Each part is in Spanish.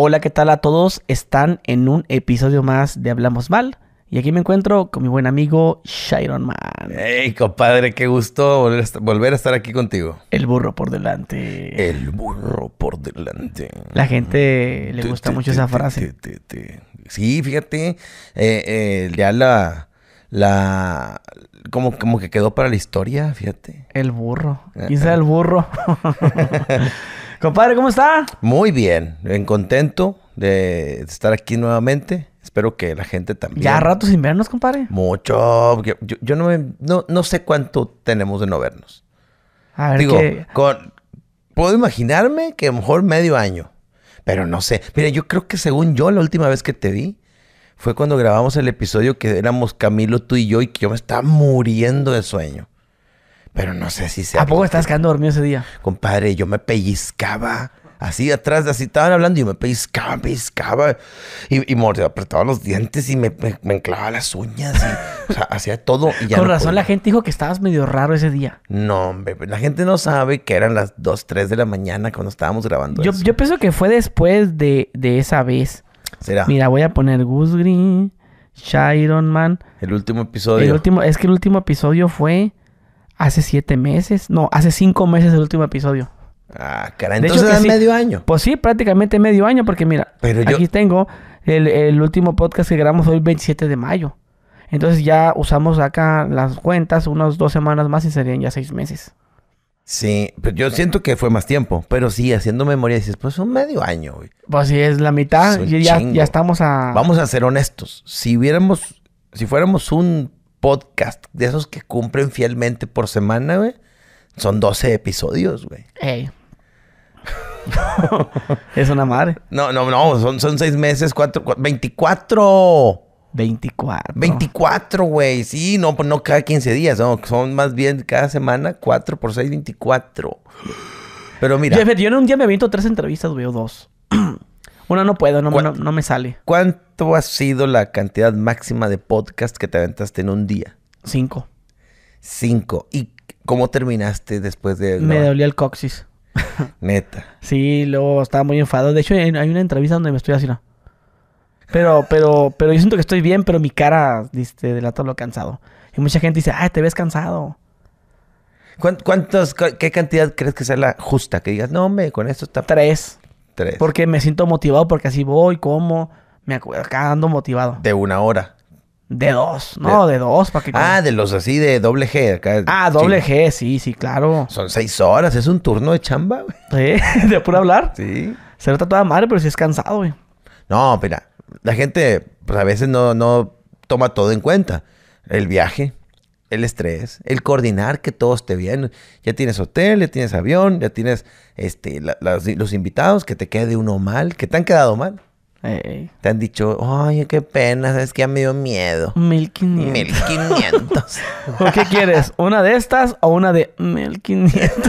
Hola, ¿qué tal a todos? Están en un episodio más de Hablamos Mal. Y aquí me encuentro con mi buen amigo Shiron Man. ¡Ey, compadre! ¡Qué gusto volver a, estar, aquí contigo! El burro por delante. El burro por delante. La gente le gusta mucho esa frase. sí, fíjate. Eh, eh, ya la. la como, como que quedó para la historia, fíjate. El burro. Ah, Quizá ah. el burro. Compadre, ¿cómo está? Muy bien, bien contento de estar aquí nuevamente. Espero que la gente también. Ya rato sin vernos, compadre. Mucho. Yo, yo, no, no, sé cuánto tenemos de no vernos. A ver, Digo, puedo imaginarme que a lo mejor medio año. Pero no sé. Mira, yo creo que según yo, la última vez que te vi fue cuando grabamos el episodio que éramos Camilo, tú y yo, y que yo me estaba muriendo de sueño. Pero no sé si se. ¿A poco estás quedando dormido ese día? Compadre, yo me pellizcaba. Así atrás, así estaban hablando y me pellizcaba, me pellizcaba. Y, y mordía, apretaba los dientes y me, me, las uñas. Y, o sea, hacía todo. Y ya Con razón, la gente dijo que estabas medio raro ese día. No, hombre, la gente no sabe que eran las 2, 3 de la mañana cuando estábamos grabando yo, eso. Yo pienso que fue después de, esa vez. ¿Será? Mira, voy a poner Goose Green, Shiron Man. El último episodio. El último, es que el último episodio fue hace siete meses, no, hace cinco meses el último episodio. Ah, caray, entonces de medio año. Pues sí, prácticamente medio año, porque mira, Pero aquí tengo el, último podcast que grabamos hoy, 27 de mayo. Entonces ya usamos acá las cuentas unas dos semanas más y serían ya seis meses. Sí, pero yo siento que fue más tiempo, pero sí, haciendo memoria dices, pues un medio año, Pues sí, es la mitad, y ya, ya, estamos a... Vamos a ser honestos, si hubiéramos, si fuéramos un podcast de esos que cumplen fielmente por semana, güey, son 12 episodios, güey. Ey. es una madre. No, no, no, son, son seis meses, cuatro, 24. 24. 24, güey. Sí, no, no cada 15 días, no, son más bien cada semana, 4 por 6, 24. Pero mira. Yo, yo en un día me aviento tres entrevistas, güey, o dos. Una no puedo, no, no, no, me sale. ¿Cuánto ha sido la cantidad máxima de podcast que te aventaste en un día? Cinco. Cinco. ¿Y cómo terminaste después de...? Me dolía el coxis. Neta. Sí, luego estaba muy enfadado. De hecho, hay una entrevista donde me estoy haciendo... Pero, pero, pero yo siento que estoy bien, pero mi cara diste, delata lo cansado. Y mucha gente dice, ay, te ves cansado. ¿Cuántos, qué cantidad crees que sea la justa? Que digas, no, hombre, con esto está... Tres. Porque me siento motivado porque así voy, como, me acuerdo, acá ando motivado. De una hora. De dos, no, de, dos. Para que ah, de los así de doble G. ah, doble G, sí, sí, claro. Son seis horas, es un turno de chamba, güey. de puro hablar. Sí. Se nota toda madre, pero si es cansado, güey. No, mira, la gente, pues a veces no, no toma todo en cuenta. El viaje, el estrés, el coordinar que todo esté bien. Ya tienes hotel, ya tienes avión, ya tienes este, los invitados, que te quede uno mal, que te han quedado mal. Eh, eh. Te han dicho, ay, qué pena, es que ya me dio miedo. 1500. 1500. ¿O qué quieres? ¿Una de estas o una de 1500?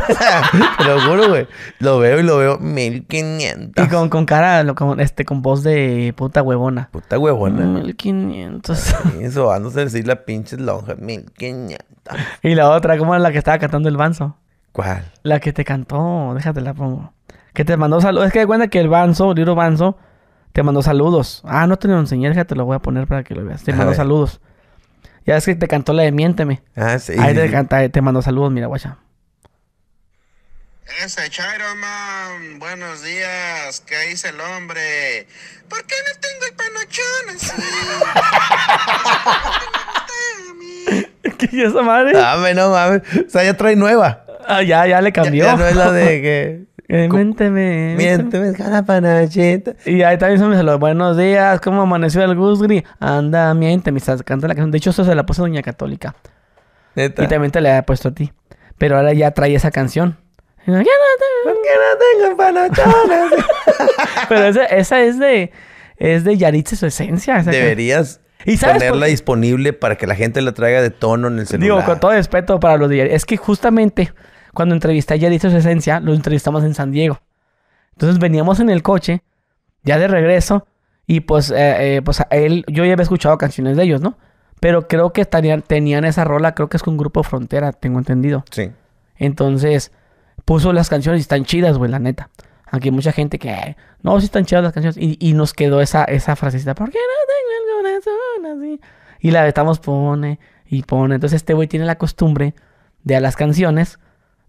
Te lo juro, güey. Lo veo y lo veo 1500. Y con, con cara, con, este, con voz de puta huevona. Puta huevona. 1500. Vamos a decir la pinche lonja, 1500. Y la otra, ¿cómo era la que estaba cantando el banzo? ¿Cuál? La que te cantó, déjate la pongo. Que te mandó saludos. Es que de cuenta que el banzo, el libro banzo te mando saludos. Ah, no te lo enseñé, ya te lo voy a poner para que lo veas. Te mando saludos. Ya es que te cantó la de Miénteme. Ah, sí. Ahí te, canta, eh, te mandó saludos, mira, guacha. Ese Chairo Man, buenos días, ¿qué dice el hombre? ¿Por qué no tengo el panochón así? ¿Qué es esa madre? Dame, no mames. O sea, ya trae nueva. Ah, ya, ya le cambió. ya no es la de que. Eh, miénteme. Miénteme, cada panachita. Y ahí también se me saludó. Buenos días, ¿cómo amaneció el Guzgri. Anda, miénteme. cantando la canción. De hecho, eso se la puso Doña Católica. ¿Neta? Y también te la había puesto a ti. Pero ahora ya trae esa canción. Ya no tengo, panachones. Pero esa, es de. Es de Yaritza su esencia. Deberías. ¿Y ponerla disponible para que la gente la traiga de tono en el celular. Digo, con todo respeto para los de Es que justamente cuando entrevisté a su Esencia, lo entrevistamos en San Diego. Entonces veníamos en el coche, ya de regreso, y pues, eh, eh pues él, yo ya había escuchado canciones de ellos, ¿no? Pero creo que tenían esa rola, creo que es con Grupo Frontera, tengo entendido. Sí. Entonces, puso las canciones y están chidas, güey, la neta. Aquí hay mucha gente que, no, sí están chidas las canciones. Y, nos quedó esa, esa frasecita, ¿por qué no tengo el corazón así? Y la vetamos, pone y pone. Entonces, este güey tiene la costumbre de a las canciones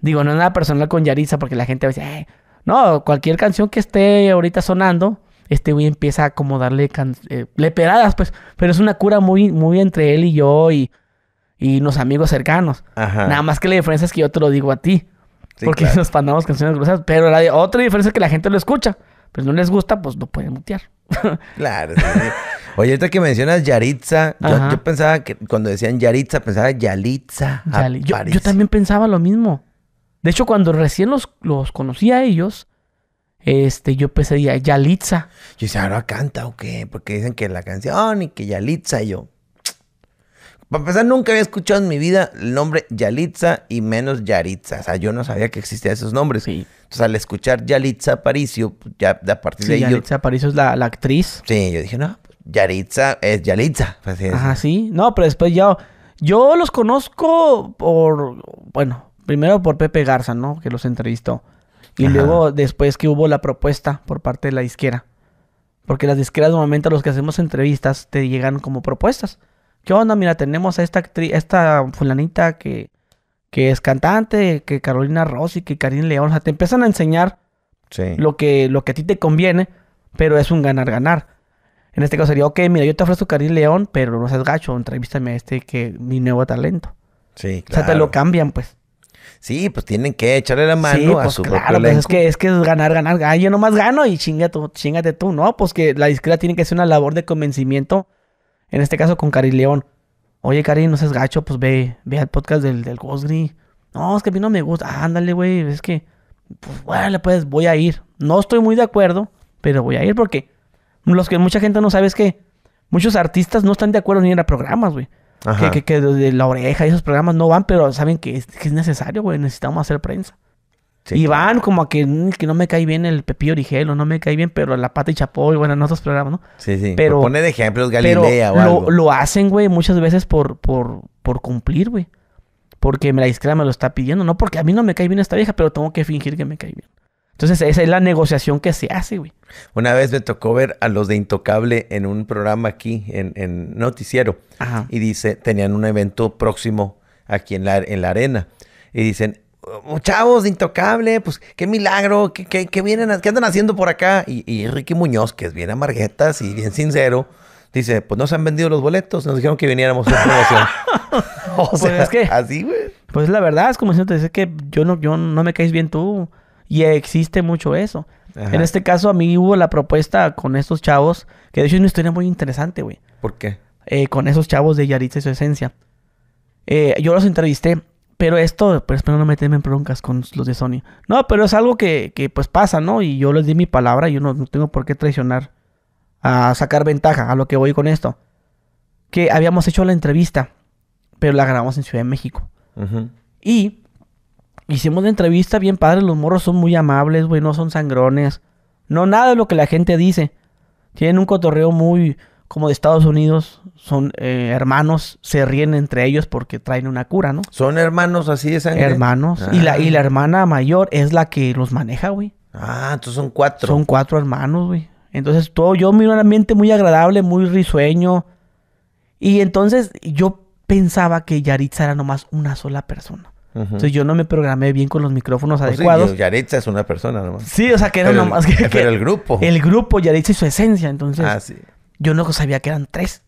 Digo, no es nada personal con Yaritza porque la gente a veces, eh, no, cualquier canción que esté ahorita sonando, este güey empieza a como darle can eh, leperadas, pues, pero es una cura muy, muy entre él y yo y, y los amigos cercanos. Nada más que la diferencia es que yo te lo digo a ti. porque nos mandamos canciones gruesas, pero la otra diferencia es que la gente lo escucha, pero pues no les gusta, pues no pueden mutear. claro. Oye, ahorita que mencionas Yaritza, yo, pensaba que cuando decían Yaritza, pensaba Yalitza. yo también pensaba lo mismo. De hecho, cuando recién los, conocí a ellos, este, yo ya, Yalitza. Yo decía, ¿ahora canta o qué? Porque dicen que la canción y que Yalitza yo. Para empezar, nunca había escuchado en mi vida el nombre Yalitza y menos Yaritza. O sea, yo no sabía que existían esos nombres. Entonces, al escuchar Yalitza Aparicio, pues, ya a partir de ahí. Yalitza Aparicio es la, actriz. Sí, yo dije, no, pues, Yaritza es Yalitza. Ajá, sí. No, pero después ya. Yo los conozco por. Bueno, primero por Pepe Garza, ¿no? Que los entrevistó. Y luego después que hubo la propuesta por parte de la disquera. Porque las disqueras normalmente a los que hacemos entrevistas te llegan como propuestas. ¿Qué onda? Mira, tenemos a esta actriz, esta fulanita que, que es cantante, que Carolina Rossi, que Karin León. O sea, te empiezan a enseñar lo, que, lo que a ti te conviene, pero es un ganar-ganar. En este caso sería, ok, mira, yo te ofrezco Karin León, pero no seas gacho, entrevístame a este que mi nuevo talento. Sí, claro. O sea, te lo cambian, pues. Sí, pues tienen que echarle la mano sí, pues a su claro, pues es que, es que es ganar, ganar. Ah, yo nomás gano y chinga tú, chingate tú, ¿no? Pues que la disquera tiene que ser una labor de convencimiento, en este caso con Cari León. Oye, Cari, no seas gacho, pues ve, ve al podcast del, del Gosgri. No, es que a mí no me gusta. Ah, ándale, güey, es que, pues, bueno, pues voy a ir. No estoy muy de acuerdo, pero voy a ir porque los que mucha gente no sabe es que muchos artistas no están de acuerdo ni en a programas, güey. Que, que, de la oreja y esos programas no van, pero saben que es, necesario, güey. Necesitamos hacer prensa. y van como a que, mm, que, no me cae bien el Pepillo Origel o no me cae bien, pero la Pata y Chapoy, bueno, en otros programas, ¿no? Sí, sí. Pero, poner ejemplos, Galilea Lo, hacen, güey, muchas veces por, por, por cumplir, güey. Porque la disquera me lo está pidiendo, no porque a mí no me cae bien esta vieja, pero tengo que fingir que me cae bien. Entonces, esa es la negociación que se hace, güey. Una vez me tocó ver a los de Intocable en un programa aquí, en, Noticiero. Ajá. Y dice, tenían un evento próximo aquí en la, en la arena. Y dicen, oh, chavos de Intocable, pues qué milagro, qué, qué, qué vienen, qué andan haciendo por acá. Y, Ricky Muñoz, que es bien amargueta y bien sincero, dice, pues no se han vendido los boletos, nos dijeron que viniéramos a promoción. o pues, sea, es que, así, güey. Pues la verdad, es como si te dice que yo no, yo no me caes bien tú. Y existe mucho eso. En este caso, a mí hubo la propuesta con estos chavos, que de hecho es una historia muy interesante, güey. ¿Por qué? Eh, con esos chavos de Yaritza y su esencia. Eh, yo los entrevisté, pero esto, pues espero no meterme en broncas con los de Sony. No, pero es algo que, pues pasa, ¿no? Y yo les di mi palabra, yo no, tengo por qué traicionar a sacar ventaja a lo que voy con esto. Que habíamos hecho la entrevista, pero la grabamos en Ciudad de México. Y Hicimos la entrevista bien padre, los morros son muy amables, güey, no son sangrones. No, nada de lo que la gente dice. Tienen un cotorreo muy como de Estados Unidos. Son eh, hermanos, se ríen entre ellos porque traen una cura, ¿no? Son hermanos así de sangre. Hermanos. Y, la, y la ah. hermana mayor es la que los maneja, güey. Ah, entonces son cuatro. Son cuatro hermanos, güey. Entonces todo, yo miro un ambiente muy agradable, muy risueño. Y entonces yo pensaba que Yaritza era nomás una sola persona. Entonces yo no me programé bien con los micrófonos pues adecuados. Yaritza es una persona nomás. Sí, o sea, que era nomás que, Pero el grupo. El grupo, Yaritza y su esencia. Entonces, ah, sí. yo no sabía que eran tres.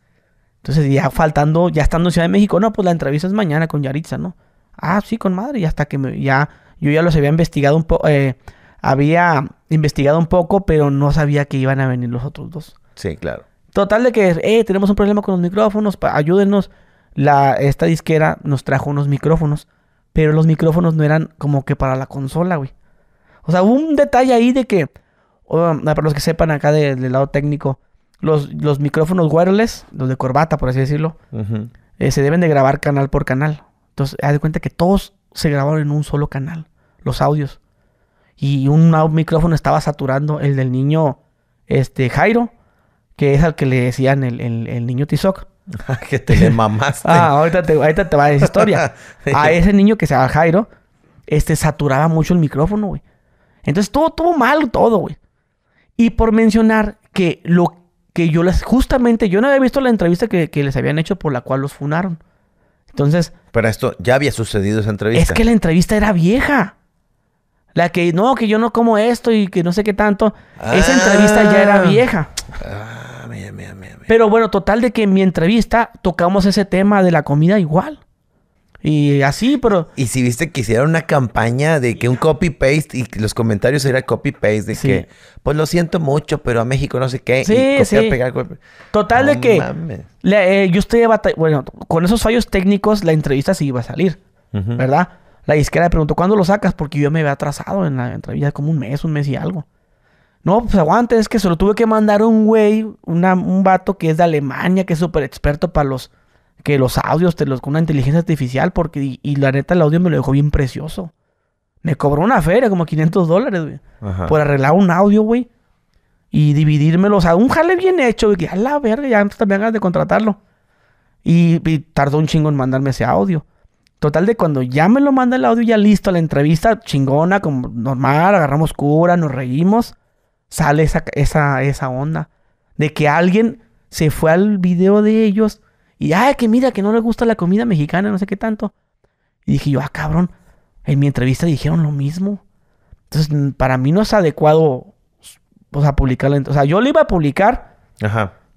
Entonces, ya faltando, ya estando en Ciudad de México, no, pues la entrevista es mañana con Yaritza, ¿no? Ah, sí, con madre. Y hasta que ya, yo ya los había investigado un poco, eh, había investigado un poco, pero no sabía que iban a venir los otros dos. Sí, claro. Total de que, eh, tenemos un problema con los micrófonos, ayúdenos. La, esta disquera nos trajo unos micrófonos pero los micrófonos no eran como que para la consola, güey. O sea, hubo un detalle ahí de que, ah, para los que sepan acá del lado técnico, los, los, micrófonos wireless, los de corbata, por así decirlo, eh, se deben de grabar canal por canal. Entonces, haz de cuenta que todos se grabaron en un solo canal, los audios. Y un, micrófono estaba saturando el del niño este, Jairo, que es al que le decían el, el niño Tizoc. que te le mamaste. ah, ahorita te, ahorita te va a historia. a ese niño que se llama Jairo, este saturaba mucho el micrófono, güey. Entonces todo, tuvo mal, todo, güey. Y por mencionar que lo que yo les, justamente, yo no había visto la entrevista que, que les habían hecho por la cual los funaron. Entonces. Pero esto ya había sucedido esa entrevista. Es que la entrevista era vieja. La que no, que yo no como esto y que no sé qué tanto. esa ah. entrevista ya era vieja. Ah, pero bueno, total de que en mi entrevista tocamos ese tema de la comida igual. Y así, pero... Y si viste que hicieron una campaña de que un copy-paste y los comentarios eran copy-paste de que, pues lo siento mucho, pero a México no sé qué. Sí, y sí. Pegar, Total de que mames. Eh, yo estoy Bueno, con esos fallos técnicos la entrevista sí iba a salir, ¿verdad? La disquera me preguntó, ¿cuándo lo sacas? Porque yo me había atrasado en la entrevista como un mes, un mes y algo. No, pues aguante, es que se lo tuve que mandar un güey, un vato que es de Alemania, que es súper experto para los, que los audios, te los, con una inteligencia artificial, porque, y, la neta el audio me lo dejó bien precioso. Me cobró una feria, como 500 dólares, güey, por arreglar un audio, güey. Y dividírmelo, o sea, un jale bien hecho, güey, que a la verga, ya antes también ganas de contratarlo. Y, y, tardó un chingo en mandarme ese audio. Total de cuando ya me lo manda el audio, ya listo, la entrevista chingona, como normal, agarramos cura, nos reímos sale esa, esa, onda de que alguien se fue al video de ellos y, ay, que mira, que no le gusta la comida mexicana, no sé qué tanto. Y dije yo, ah, cabrón, en mi entrevista dijeron lo mismo. Entonces, para mí no es adecuado, o sea, publicarla. O sea, yo lo iba a publicar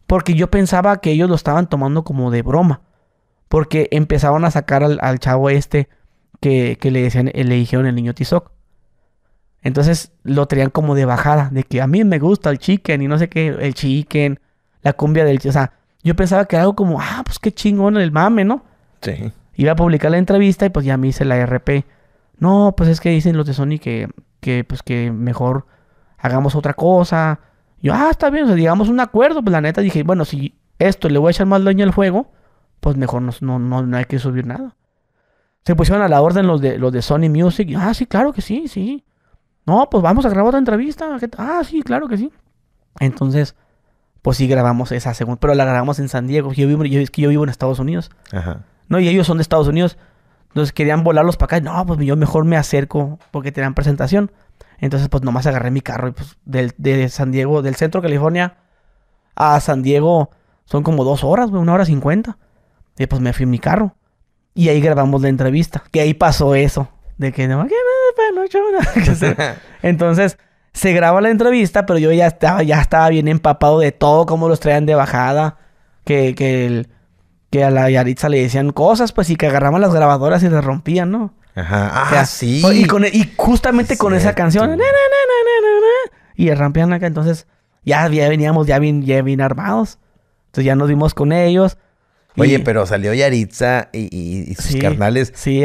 porque yo pensaba que ellos lo estaban tomando como de broma. Porque empezaron a sacar al, chavo este que, que, le decían, le dijeron el niño Tizoc. Entonces lo tenían como de bajada, de que a mí me gusta el chicken y no sé qué, el chicken, la cumbia del... O sea, yo pensaba que era algo como, ah, pues qué chingón el mame, ¿no? Sí. Iba a publicar la entrevista y pues ya me hice la RP. No, pues es que dicen los de Sony que, que pues que mejor hagamos otra cosa. Yo, ah, está bien, o digamos un acuerdo. Pues la neta dije, bueno, si esto le voy a echar más leña al fuego, pues mejor no, no, no, hay que subir nada. Se pusieron a la orden los de, los de Sony Music. Y, ah, sí, claro que sí, sí. No, pues vamos a grabar otra entrevista. Ah, sí, claro que sí. Entonces, pues sí grabamos esa segunda, pero la grabamos en San Diego. Yo vivo, yo, es que yo vivo en Estados Unidos. Ajá. No, y ellos son de Estados Unidos. Entonces querían volarlos para acá. No, pues yo mejor me acerco porque tenían presentación. Entonces, pues nomás agarré mi carro y pues de San Diego, del centro de California a San Diego son como dos horas, una hora cincuenta. Y pues me fui en mi carro. Y ahí grabamos la entrevista. Que ahí pasó eso. De que no, ¿qué? Entonces, se graba la entrevista, pero yo ya estaba, ya estaba bien empapado de todo, cómo los traían de bajada, que, que, el, que a la Yaritza le decían cosas, pues, y que agarraban las grabadoras y las rompían, ¿no? Ajá. Ah, e, Y, justamente con esa canción. y rampean acá. Entonces, ya, veníamos ya bien, ya bien armados. Entonces, ya nos vimos con ellos. Oye, pero salió Yaritza y, sus carnales sí,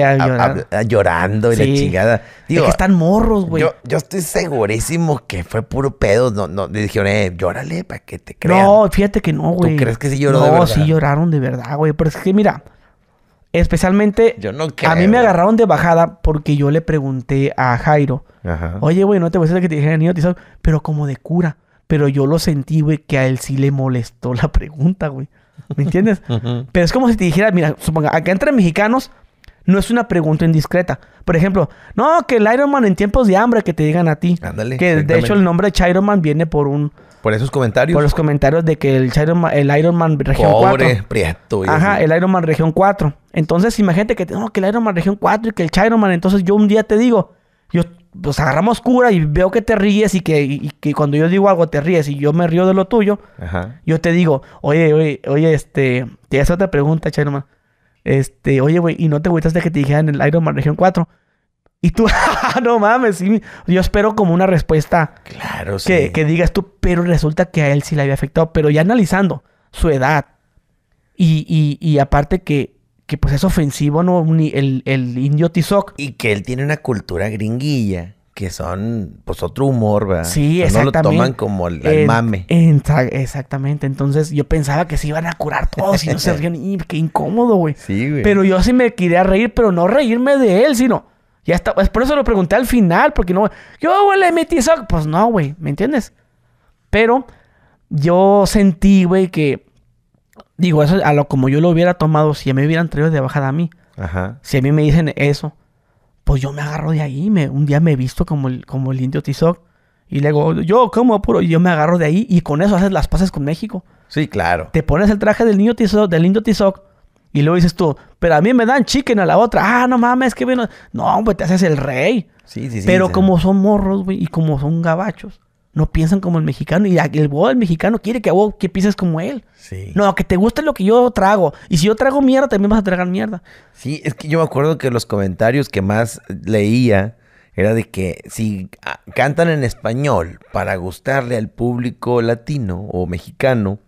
llorando y la chingada. Digo, es que están morros, güey. Yo, estoy segurísimo que fue puro pedo. No, no, dijeron, eh, llórale para que te crean. No, fíjate que no, güey. ¿Tú crees que sí lloró de verdad? No, sí lloraron de verdad, güey. Pero es que mira, especialmente yo no a mí me agarraron de bajada porque yo le pregunté a Jairo, oye, güey, no te voy a decir que te dijeron niño pero como de cura. Pero yo lo sentí, güey, que a él sí le molestó la pregunta, güey. ¿Me entiendes? Pero es como si te dijera, mira, suponga, acá entre mexicanos no es una pregunta indiscreta. Por ejemplo, no, que el Iron Man en tiempos de hambre que te digan a ti. Ándale. Que de hecho el nombre de Iron Man viene por un. Por esos comentarios. Por los comentarios de que el Iron Man, el Iron Man región Pobre, Prieto, Ajá, el Iron Man región 4. Entonces, imagínate que no, que el Iron Man región 4 y que el Iron Man. Entonces, yo un día te digo, yo pues agarramos cura y veo que te ríes y que, cuando yo digo algo te ríes y yo me río de lo tuyo, yo te digo, oye, oye, oye, este, te hace otra pregunta, nomás. Este, oye, güey, ¿y no te gustaste que te en el Iron Man Región 4? Y tú, no mames, sí, yo espero como una respuesta claro, sí. que, digas tú, pero resulta que a él sí le había afectado, pero ya analizando su edad y aparte que que pues es ofensivo, ¿no? El, el indio Tizoc. Y que él tiene una cultura gringuilla que son, pues, otro humor, ¿verdad? Sí, exactamente. No lo toman como el, mame. exactamente. Entonces, yo pensaba que se iban a curar todos y no se qué incómodo, güey. Sí, güey. Pero yo sí me quería reír, pero no reírme de él, sino... Ya está. Es por eso lo pregunté al final, porque no... Yo, güey, le metí Pues no, güey. ¿Me entiendes? Pero yo sentí, güey, que... Digo, eso a lo como yo lo hubiera tomado, si me hubieran traído de bajada a mí. Ajá. Si a mí me dicen eso, pues yo me agarro de ahí. Me, un día me he visto como el, como el indio Tizoc. Y luego yo como puro, y yo me agarro de ahí. Y con eso haces las paces con México. Sí, claro. Te pones el traje del niño Tizoc, del indio Tizoc. Y luego dices tú, pero a mí me dan chicken a la otra. Ah, no mames, que bueno. No, pues te haces el rey. Sí, sí, sí. Pero como son morros, güey, y como son gabachos, no piensan como el mexicano. Y el, del mexicano quiere que, que pienses como él. Sí. No, que te guste lo que yo trago. Y si yo trago mierda, también vas a tragar mierda. Sí, es que yo me acuerdo que los comentarios que más leía era de que si ah, cantan en español para gustarle al público latino o mexicano,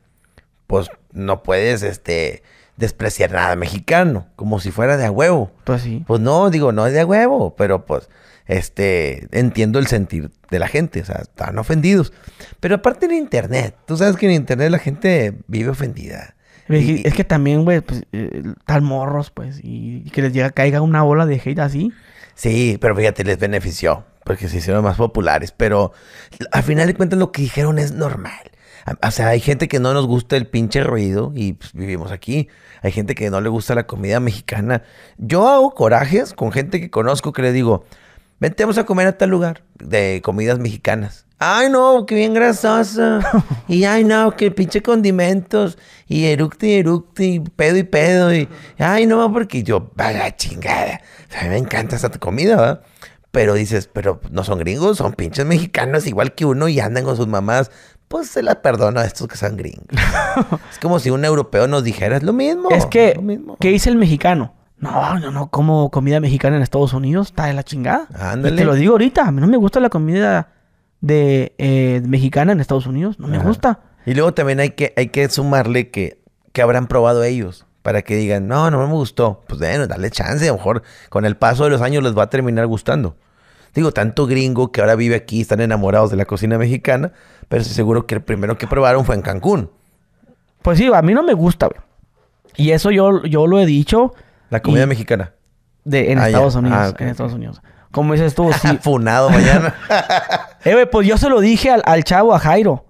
pues no puedes este despreciar nada mexicano, como si fuera de a huevo. Pues sí. Pues no, digo, no es de a huevo, pero pues este, entiendo el sentir de la gente, o sea, están ofendidos. Pero aparte en Internet, tú sabes que en Internet la gente vive ofendida. es que también, güey, pues, eh, tal morros, pues, y, que les llega, caiga una bola de hate así. Sí, pero fíjate, les benefició, porque se hicieron más populares, pero al final de cuentas lo que dijeron es normal. O sea, hay gente que no nos gusta el pinche ruido y pues, vivimos aquí. Hay gente que no le gusta la comida mexicana. Yo hago corajes con gente que conozco que le digo, vamos a comer a tal lugar de comidas mexicanas. Ay, no, qué bien grasosa! Y ay, no, ¡Qué pinche condimentos. Y eructi, eructi, pedo y pedo. Y ay, no, porque yo, vaya chingada. A mí me encanta esta comida, ¿verdad? Pero dices, pero no son gringos, son pinches mexicanos igual que uno y andan con sus mamás. Pues se la perdona a estos que son gringos. es como si un europeo nos dijera, lo mismo. Es que, ¿qué dice el mexicano? No, no no como comida mexicana en Estados Unidos, está de la chingada. te lo digo ahorita, a mí no me gusta la comida de eh, mexicana en Estados Unidos, no me gusta. Y luego también hay que, hay que sumarle que, que habrán probado ellos para que digan, no, no me gustó. Pues bueno, dale chance, a lo mejor con el paso de los años les va a terminar gustando. Digo, tanto gringo que ahora vive aquí, están enamorados de la cocina mexicana, pero seguro que el primero que probaron fue en Cancún. Pues sí, a mí no me gusta, Y eso yo, yo lo he dicho la comida mexicana. De, en ah, Estados ah, Unidos. en Estados Unidos. Como dices tú, sí. Funado mañana. eh, pues yo se lo dije al, chavo, a Jairo.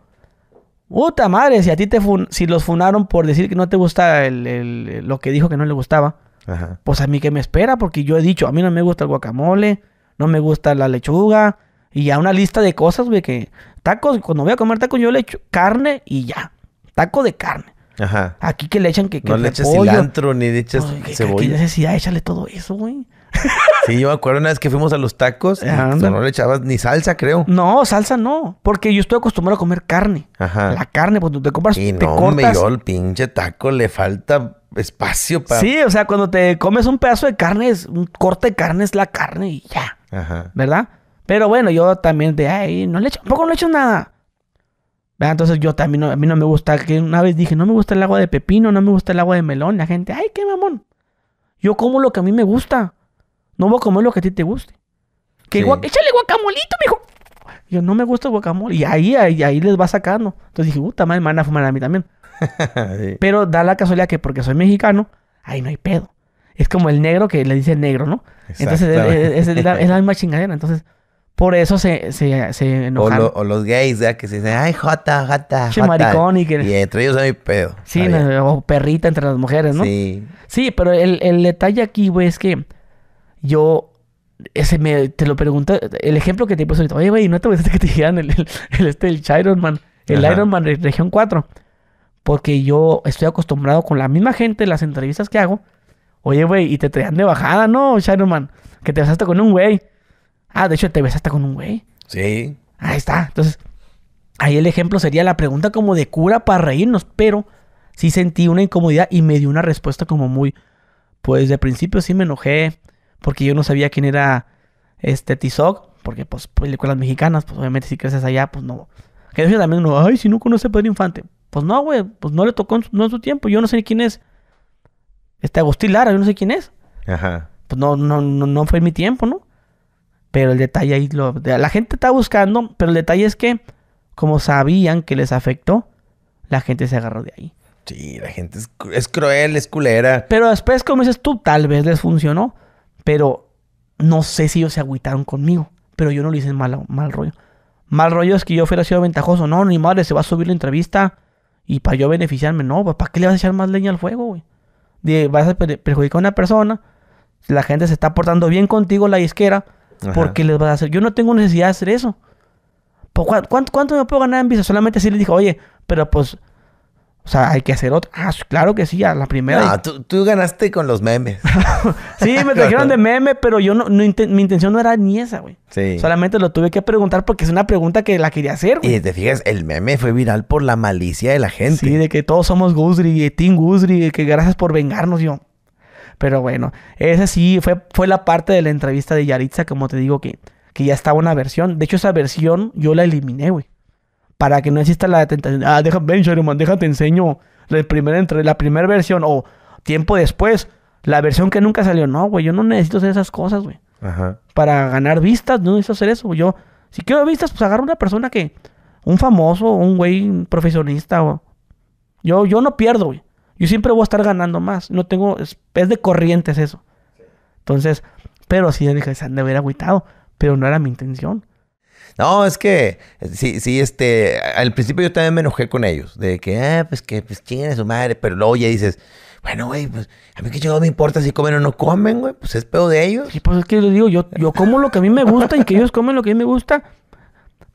Puta madre, si a ti te fun si los funaron por decir que no te gusta lo que dijo que no le gustaba, pues a mí que me espera, porque yo he dicho, a mí no me gusta el guacamole, no me gusta la lechuga, y ya una lista de cosas, güey, que tacos, cuando voy a comer tacos, yo le echo carne y ya, taco de carne. Ajá. Aquí que le echan que... que no le eches cilantro ni le eches cebolla. necesidad? Échale todo eso, güey. sí, yo me acuerdo una vez que fuimos a los tacos. Ah, no le echabas ni salsa, creo. No, salsa no. Porque yo estoy acostumbrado a comer carne. Ajá. La carne, pues te compras. Y no, te come Yo, el pinche taco le falta espacio para. Sí, o sea, cuando te comes un pedazo de carne, es un corte de carne es la carne y ya. Ajá. ¿Verdad? Pero bueno, yo también de ahí, no le echo, tampoco no le echo nada. Entonces yo también, no, a mí no me gusta, que una vez dije, no me gusta el agua de pepino, no me gusta el agua de melón. La gente, ay, qué mamón. Yo como lo que a mí me gusta. No voy a comer lo que a ti te guste. Que échale guacamolito, mijo. Yo no me gusta el guacamole. Y ahí, ahí, ahí les va sacando. Entonces dije, puta madre, me van a fumar a mí también. Pero da la casualidad que porque soy mexicano, ahí no hay pedo. Es como el negro que le dice negro, ¿no? Entonces e, e, es, la, es la misma chingadera. Entonces, por eso se, se, se enojan. O, los gays, ¿verdad? Que se dicen, ay, jota, jota, Che, maricón y que... Y entre ellos hay pedo. Sí, o perrita entre las mujeres, ¿no? Sí. Sí, pero el, el detalle aquí, güey, es que yo... Ese me, te lo pregunto, el ejemplo que te puse ahorita, oye, güey, ¿no te decir que te dijeran el, este, el Iron Man, el Iron Man de Región 4? Porque yo estoy acostumbrado con la misma gente, las entrevistas que hago, oye, güey, y te traían de bajada, ¿no, Iron Man? Que te pasaste con un güey. Ah, de hecho te hasta con un güey. Sí. Ahí está. Entonces, ahí el ejemplo sería la pregunta como de cura para reírnos, pero sí sentí una incomodidad y me dio una respuesta como muy, pues de principio sí me enojé porque yo no sabía quién era este Tizoc, porque pues, pues las mexicanas, pues obviamente si creces allá, pues no. Que yo también no, ay, si no conoce a Pedro Infante. Pues no, güey, pues no le tocó en su, no su tiempo, yo no sé quién es. Este Agustín Lara, yo no sé quién es. Ajá. Pues no, no, no, no fue mi tiempo, ¿no? Pero el detalle ahí, lo, la gente está buscando, pero el detalle es que, como sabían que les afectó, la gente se agarró de ahí. Sí, la gente es, cruel, es culera. Pero después, como dices tú, tal vez les funcionó, pero no sé si ellos se agüitaron conmigo. Pero yo no le hice mal, mal rollo. Mal rollo es que yo hubiera sido ventajoso. No, ni madre, se va a subir la entrevista y para yo beneficiarme. No, ¿para qué le vas a echar más leña al fuego, güey? vas a perjudicar a una persona. La gente se está portando bien contigo, la disquera porque les va a hacer. Yo no tengo necesidad de hacer eso. Pues, ¿Cuánto, ¿Cuánto me puedo ganar en visa? Solamente si le dije, oye, pero pues o sea, hay que hacer otra. Ah, claro que sí, a la primera. Ah, tú, ganaste con los memes. sí, me trajeron de meme, pero yo no, mi intención no era ni esa, güey. Solamente lo tuve que preguntar porque es una pregunta que la quería hacer, güey. Y te fijas, el meme fue viral por la malicia de la gente. Sí, de que todos somos y Team Guzri, que gracias por vengarnos, yo. Pero bueno, esa sí fue, fue la parte de la entrevista de Yaritza, como te digo, que, que ya estaba una versión. De hecho, esa versión yo la eliminé, güey. Para que no exista la tentación. Ah, déjame, ven, déjame, déjate enseño la primera, entre, la primera versión o tiempo después, la versión que nunca salió. No, güey, yo no necesito hacer esas cosas, güey. Ajá. Para ganar vistas, no necesito hacer eso, Yo, si quiero vistas, pues agarro una persona que, un famoso, un güey profesionista, Yo, yo no pierdo, güey. Yo siempre voy a estar ganando más. No tengo. Es, de corrientes eso. Entonces, pero sí, yo dije, se han de haber agüitado. Pero no era mi intención. No, es que eh, sí, sí, este, al principio yo también me enojé con ellos, de que, ah, pues que, pues su madre, pero luego ya dices, bueno, güey, pues a mí yo no me importa si comen o no comen, güey, pues es pedo de ellos. ...y pues es que yo digo, yo, yo como lo que a mí me gusta y que ellos comen lo que a mí me gusta,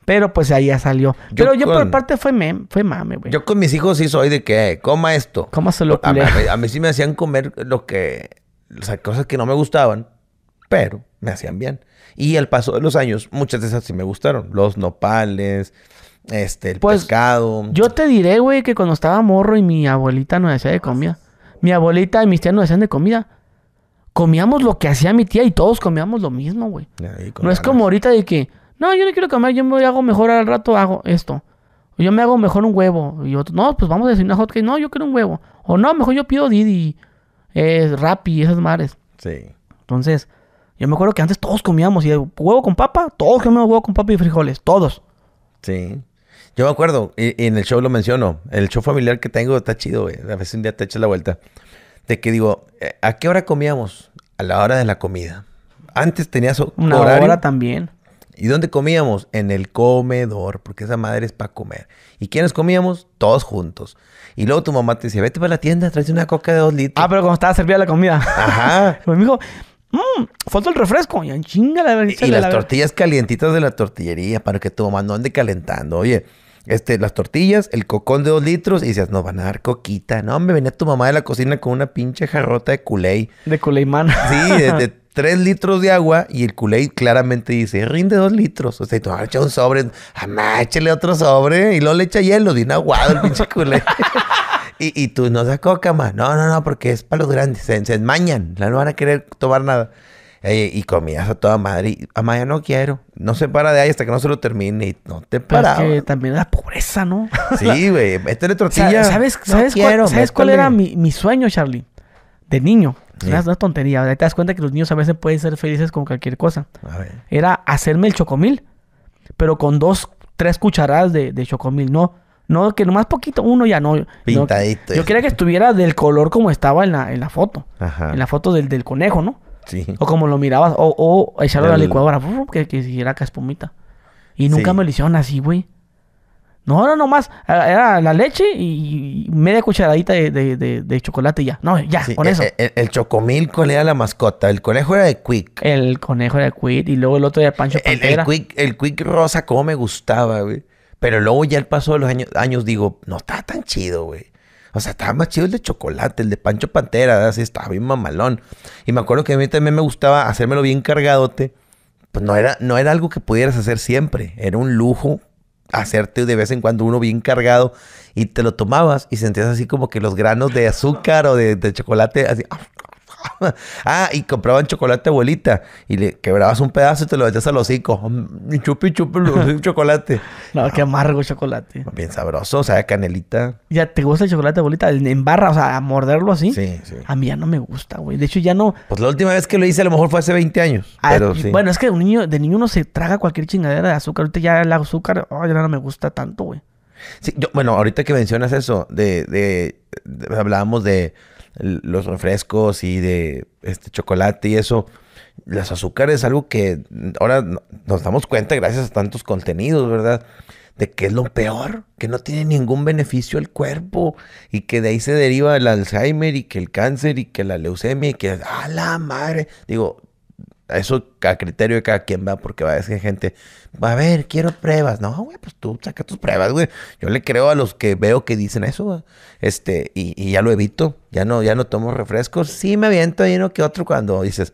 pero pues ahí ya salió. pero yo por parte fue, mame, güey. Yo con mis hijos sí soy de que, eh, coma esto. Coma solo a, a, mí sí me hacían comer lo que, o cosas que no me gustaban, pero me hacían bien. Y al paso de los años, muchas de esas sí me gustaron. Los nopales, este, el pues, pescado. Yo te diré, güey, que cuando estaba morro y mi abuelita no decía de comida. Mi abuelita y mis tías no decían de comida. Comíamos lo que hacía mi tía y todos comíamos lo mismo, güey. No es como ahorita de que no, yo no quiero comer, yo me hago mejor al rato, hago esto. Yo me hago mejor un huevo. Y otros... no, pues vamos a decir una hotcake. No, yo quiero un huevo. O no, mejor yo pido Didi, eh, y esas mares... Sí. Entonces, yo me acuerdo que antes todos comíamos. Y huevo con papa, todos comíamos huevo con papa y frijoles. Todos. Sí. Yo me acuerdo, y, en el show lo menciono, el show familiar que tengo está chido, güey. A veces un día te echas la vuelta. De que digo, eh, ¿a qué hora comíamos? A la hora de la comida. Antes tenías Una horario. hora también. ¿Y dónde comíamos? En el comedor, porque esa madre es para comer. ¿Y quiénes comíamos? Todos juntos. Y luego tu mamá te decía, vete para la tienda, traes una coca de dos litros. Ah, pero cuando estaba servida la comida. Ajá. me dijo, mmm, falta el refresco. Y, chinga la y, y las tortillas calientitas de la tortillería para que tu mamá no ande calentando. Oye, este, las tortillas, el cocón de dos litros, y decías, no, van a dar coquita. No, me venía tu mamá de la cocina con una pinche jarrota de culey. De mano. Sí, de Tres litros de agua y el culé claramente dice, rinde dos litros. O sea, y tú echa un sobre, ¡Amá, échale otro sobre y luego le echa hielo, de un aguado el pinche culé. y, tú no coca, más No, no, no, porque es para los grandes. Se, se enmañan, no van a querer tomar nada. y comías a toda madre. Amá, ya no quiero. No se para de ahí hasta que no se lo termine. Y no te para. también la pobreza, ¿no? sí, güey. Métele tortilla. ¿Sabes, sabes, cuál, era mi, mi sueño, Charlie? De niño es tontería. Te das cuenta que los niños a veces pueden ser felices con cualquier cosa. Era hacerme el chocomil, pero con dos, tres cucharadas de, chocomil. No, no, que nomás poquito, uno ya no. Pintadito. yo quería que estuviera del color como estaba en la, foto. En la foto del, conejo, ¿no? Sí. O como lo mirabas, o, o echarlo a la licuadora, que, que hiciera espumita Y nunca me lo hicieron así, güey. No, no, no más. era la leche y media cucharadita de, chocolate y ya. No, ya, con el, eso. E, el, el, chocomil, era la mascota? El conejo era de Quick. El conejo era de Quick y luego el otro era Pancho Pantera. El, Quick, rosa, como me gustaba, güey. Pero luego ya el paso de los años, años digo, no está tan chido, güey. O sea, estaba más chido el de chocolate, el de Pancho Pantera, así estaba bien mamalón. Y me acuerdo que a mí también me gustaba hacérmelo bien cargadote. Pues no era, no era algo que pudieras hacer siempre. Era un lujo hacerte de vez en cuando uno bien cargado y te lo tomabas y sentías así como que los granos de azúcar o de, chocolate así ah, y compraban chocolate abuelita y le quebrabas un pedazo y te lo metías al hocico. Mm, y chupi, chupi, chocolate. no, qué ah. amargo chocolate. Bien sabroso, o sea, canelita. ¿Ya te gusta el chocolate abuelita? En barra, o sea, a morderlo así. Sí, sí. A mí ya no me gusta, güey. De hecho, ya no. Pues la última vez que lo hice a lo mejor fue hace 20 años. Ah, pero sí. Bueno, es que de, niño, de niño uno se traga cualquier chingadera de azúcar. Ahorita ya el azúcar, oh, ya no me gusta tanto, güey. Sí, yo, bueno, ahorita que mencionas eso, de, de hablábamos de los refrescos y de este chocolate y eso. Las azúcares es algo que ahora nos damos cuenta gracias a tantos contenidos, ¿verdad? De que es lo peor, que no tiene ningún beneficio al cuerpo y que de ahí se deriva el Alzheimer y que el cáncer y que la leucemia y que a ¡ah, la madre. Digo, eso a criterio de cada quien va, porque va a decir gente, va a ver, quiero pruebas. No, güey, pues tú saca tus pruebas, güey. Yo le creo a los que veo que dicen eso, Este, y, ya lo evito. Ya no, ya no tomo refrescos. Sí me aviento ahí uno que otro cuando dices,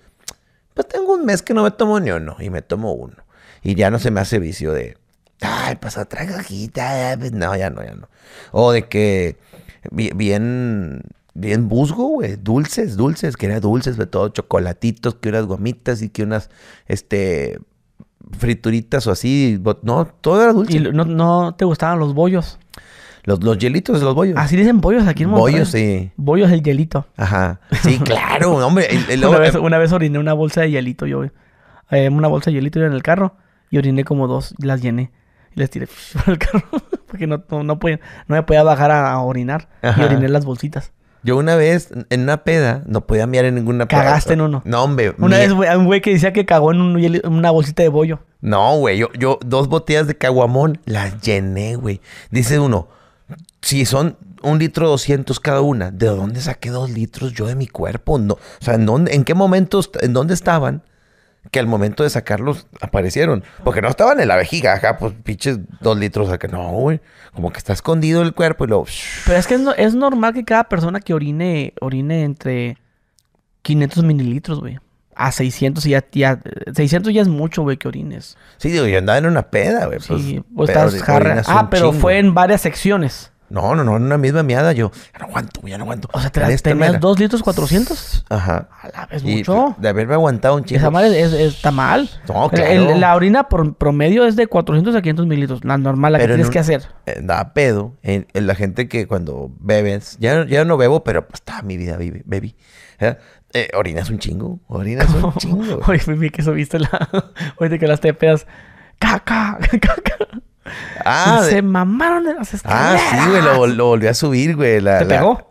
pues tengo un mes que no me tomo ni uno. Y me tomo uno. Y ya no se me hace vicio de, ay, pues otra cajita. Pues, no, ya no, ya no. O de que bien bien busgo, güey. Dulces, dulces. Quería dulces, de todo, chocolatitos, que unas gomitas y que unas, este, frituritas o así. No, todo era dulce. ¿Y no, no te gustaban los bollos? Los, los hielitos de los bollos. Así dicen bollos aquí en Bollos, sí. Bollos el hielito. Ajá. Sí, claro, hombre. Em una, vez, oriné una bolsa de hielito yo, eh, una bolsa de hielito yo en el carro. Y oriné como dos y las llené. Y las tiré al carro. porque no, no, no, podía, me podía bajar a, orinar. Y oriné las bolsitas. Yo una vez, en una peda, no podía mirar en ninguna peda. Cagaste en uno. No, hombre. Una vez, un güey que decía que cagó en una bolsita de bollo. No, güey. Yo, yo, dos botellas de caguamón las llené, güey. Dice uno, si son un litro doscientos cada una, ¿de dónde saqué dos litros yo de mi cuerpo? No, o sea, ¿en, dónde, en qué momentos, en dónde estaban? que al momento de sacarlos aparecieron. Porque no estaban en la vejiga, acá pues pinches dos litros acá. No, güey. Como que está escondido el cuerpo y lo. Pero es que es, normal que cada persona que orine, orine entre 500 mililitros, güey. A 600 y ya, ya, 600 ya es mucho, güey, que orines. Sí, digo, yo andaba en una peda, güey. Sí, pues, estás Ah, pero fue en varias secciones. No, no, no, en una misma miada yo, no aguanto, ya no aguanto. O sea, te tenías dos litros 400. Ajá. A la vez y mucho. De haberme aguantado un chingo. Esa mal es, está mal. No, claro. la orina por, promedio es de 400 a 500 mililitros, la normal, la que tienes que hacer. Eh, da pedo. En, la gente que cuando bebes, ya, ya no bebo, pero pues está mi vida, vive, ¿Eh? Eh, orinas un chingo, orinas un chingo. Oye, vi que viste la. Oye, que las tepeas. Caca, caca. Ah, se mamaron en las escaleras. Ah, sí, güey, lo, volví a subir, güey. ¿Te pegó?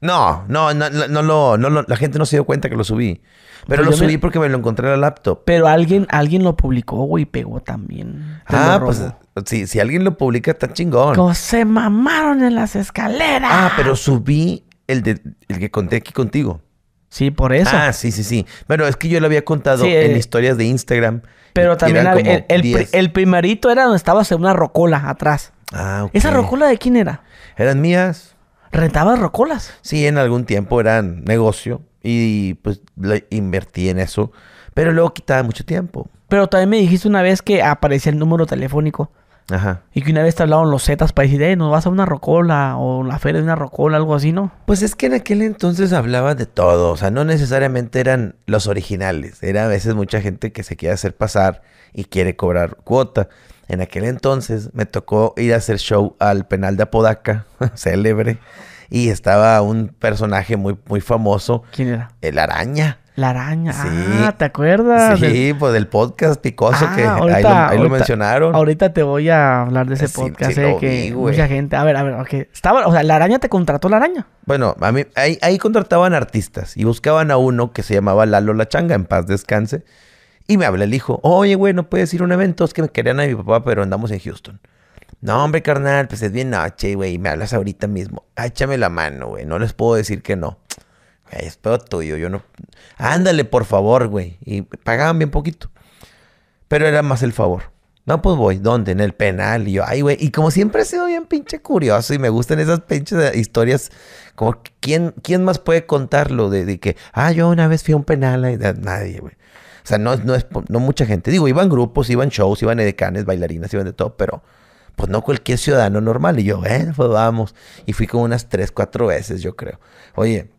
No, no, no, no, lo, no, la gente no se dio cuenta que lo subí. Pero, pues lo subí porque me lo encontré en la laptop. Pero alguien, alguien lo publicó, güey, pegó también. ah, pues si, alguien lo publica, está chingón. se mamaron en las escaleras. Ah, pero subí el, de, el que conté aquí contigo. Sí, por eso. Ah, sí, sí, sí. Bueno, es que yo lo había contado en eh, historias de Instagram. Pero también había el, el, primerito era donde estaba una rocola atrás. Ah, ok. ¿Esa rocola de quién era? Eran mías. ¿Rentabas rocolas? Sí, en algún tiempo eran negocio y pues invertí en eso. Pero luego quitaba mucho tiempo. Pero también me dijiste una vez que aparecía el número telefónico. Ajá. Y que una vez te hablaron los Zetas para decir, eh, nos vas a una rocola o la feria de una rocola, algo así, ¿no? Pues es que en aquel entonces hablaba de todo, o sea, no necesariamente eran los originales, era a veces mucha gente que se quiere hacer pasar y quiere cobrar cuota. En aquel entonces me tocó ir a hacer show al penal de Apodaca, célebre, y estaba un personaje muy, muy famoso. ¿Quién era? El araña. La araña. Ah, ¿te acuerdas? Sí, pues del podcast picoso ah, que ahí, lo, mencionaron. Ahorita te voy a hablar de ese podcast, eh, que mucha gente. A ver, a ver, ok. Estaba, o sea, la araña te contrató la araña. Bueno, a mí, ahí, contrataban artistas y buscaban a uno que se llamaba Lalo La Changa, en paz descanse. Y me habla el hijo, oye, güey, no puedes ir a un evento, es que me querían a mi papá, pero andamos en Houston. No, hombre, carnal, pues es bien noche, güey, y me hablas ahorita mismo. Ah, échame la mano, güey, no les puedo decir que no es pedo tuyo, yo no... Ándale, por favor, güey. Y pagaban bien poquito. Pero era más el favor. No, pues voy, ¿dónde? En el penal. Y yo, ay, güey. Y como siempre he sido bien pinche curioso y me gustan esas pinches historias. Como, ¿quién, quién más puede contarlo? De, que, ah, yo una vez fui a un penal. Nadie, güey. O sea, no, no, es, no mucha gente. Digo, iban grupos, iban shows, iban edecanes, bailarinas, iban de todo, pero pues no cualquier ciudadano normal. Y yo, eh, pues vamos. Y fui como unas tres, cuatro veces, yo creo. Oye,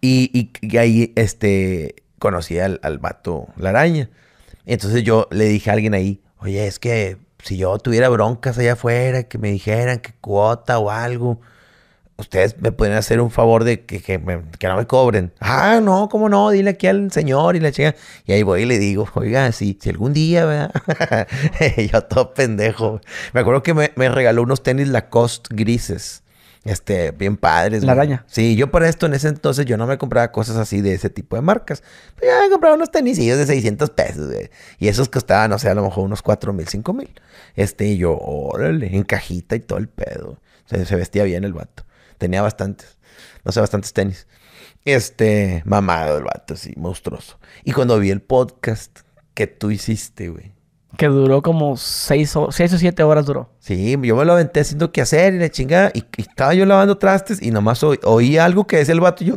y, ahí este, conocí al, al vato, la araña. entonces yo le dije a alguien ahí, oye, es que si yo tuviera broncas allá afuera, que me dijeran que cuota o algo, ustedes me pueden hacer un favor de que, no me cobren. Ah, no, cómo no, dile aquí al señor y la chica. Y ahí voy y le digo, oiga, si, si algún día, ¿verdad? yo todo pendejo. Me acuerdo que me, me regaló unos tenis Lacoste grises. Este, bien padres. La araña. Sí, yo para esto en ese entonces yo no me compraba cosas así de ese tipo de marcas. Pero pues, ya me compraba unos tenisillos de 600 pesos, güey. Y esos costaban, o sea, a lo mejor unos 4 mil, 5 mil. Este, y yo, órale, en cajita y todo el pedo. O sea, se vestía bien el vato. Tenía bastantes, no sé, bastantes tenis. Este, mamado el vato, así, monstruoso. Y cuando vi el podcast que tú hiciste, güey. Que duró como 6 o 7 horas duró. Sí, yo me lo aventé haciendo qué hacer y la chingada. Y, estaba yo lavando trastes y nomás oí algo que decía el vato y yo,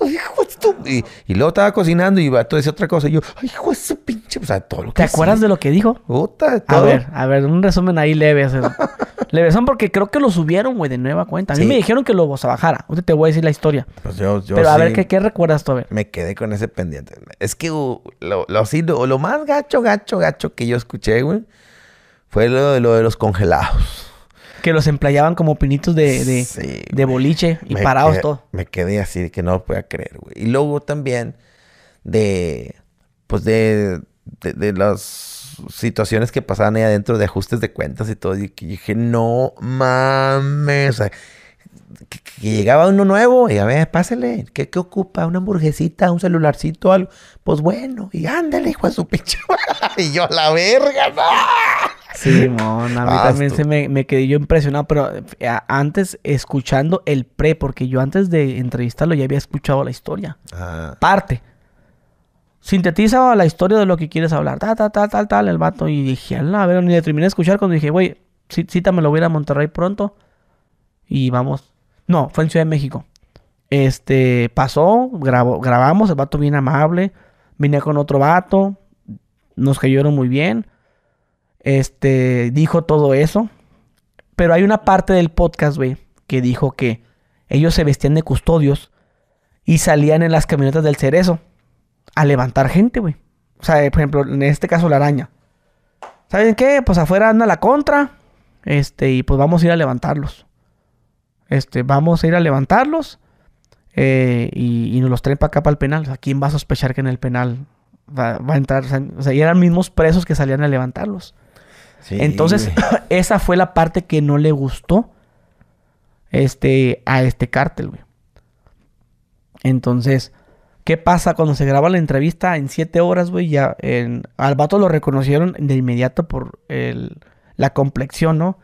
ay, hijo y, y, luego estaba cocinando y el vato decía otra cosa y yo, ay, hijo su pinche. O sea, todo lo que ¿Te acuerdas de lo que dijo? Puta, todo. A ver, a ver, un resumen ahí leve. leve son porque creo que lo subieron, güey, de nueva cuenta. A mí me dijeron que lo bajara. Ahorita te voy a decir la historia. Pues Pero a ver, ¿qué, recuerdas tú? A ver. Me quedé con ese pendiente. Es que uh, lo, lo, así, lo, lo más gacho, gacho, gacho que yo escuché, güey fue lo, de los congelados. Que los emplayaban como pinitos de, boliche y parados todo. Me quedé así que no lo podía creer, güey. Y luego también de, pues de, de, las situaciones que pasaban ahí adentro de ajustes de cuentas y todo. Y que dije, no mames. O sea, que, llegaba uno nuevo y a ver, pásele, ¿qué, ¿qué, ocupa? ¿Una hamburguesita, un celularcito, algo? Pues bueno, y ándale, hijo de su pinche. y yo, la verga, no. Sí, mon, a mí también se me, quedé yo impresionado, pero eh, antes escuchando el pre, porque yo antes de entrevistarlo ya había escuchado la historia. Parte. Sintetiza la historia de lo que quieres hablar, tal, tal, tal, tal, tal, el vato. Y dije, a ver, ni le terminé de escuchar cuando dije, güey, me lo voy a ir a Monterrey pronto. Y vamos. No, fue en Ciudad de México. Este, pasó, grabamos, el vato bien amable. Venía con otro vato, nos cayeron muy bien este, dijo todo eso. Pero hay una parte del podcast, güey, que dijo que ellos se vestían de custodios y salían en las camionetas del cerezo a levantar gente, güey. O sea, por ejemplo, en este caso la araña. ¿Saben qué? Pues afuera anda la contra. Este, y pues vamos a ir a levantarlos. Este, vamos a ir a levantarlos. Eh, y, nos los traen para acá para el penal. O ¿quién va a sospechar que en el penal va, a entrar? O sea, y eran mismos presos que salían a levantarlos. Entonces, esa fue la parte que no le gustó este, a este cártel, güey. Entonces, ¿qué pasa cuando se graba la entrevista en siete horas, güey? Ya en, al vato lo reconocieron de inmediato por la complexión, ¿no?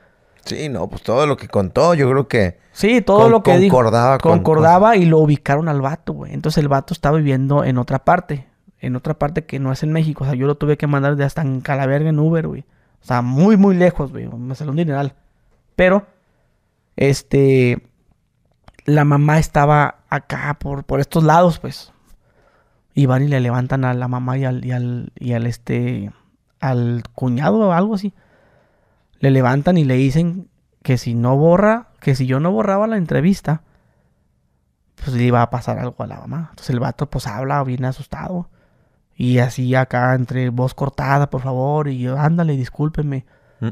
Sí, no, pues todo lo que contó, yo creo que. Sí, todo lo que concordaba dijo, Concordaba y lo ubicaron al vato, güey. Entonces el vato estaba viviendo en otra parte. En otra parte que no es en México. O sea, yo lo tuve que mandar de hasta en Calaverga en Uber, güey. O sea, muy, muy lejos, güey. Me salió un dineral. Pero, este, la mamá estaba acá por, por estos lados, pues. Y van y le levantan a la mamá y al, y al, y al este, al cuñado o algo así. Le levantan y le dicen que si no borra, que si yo no borraba la entrevista, pues le iba a pasar algo a la mamá. Entonces el vato pues habla bien asustado. Y así acá entre voz cortada, por favor, y yo, ándale, discúlpeme. Mm.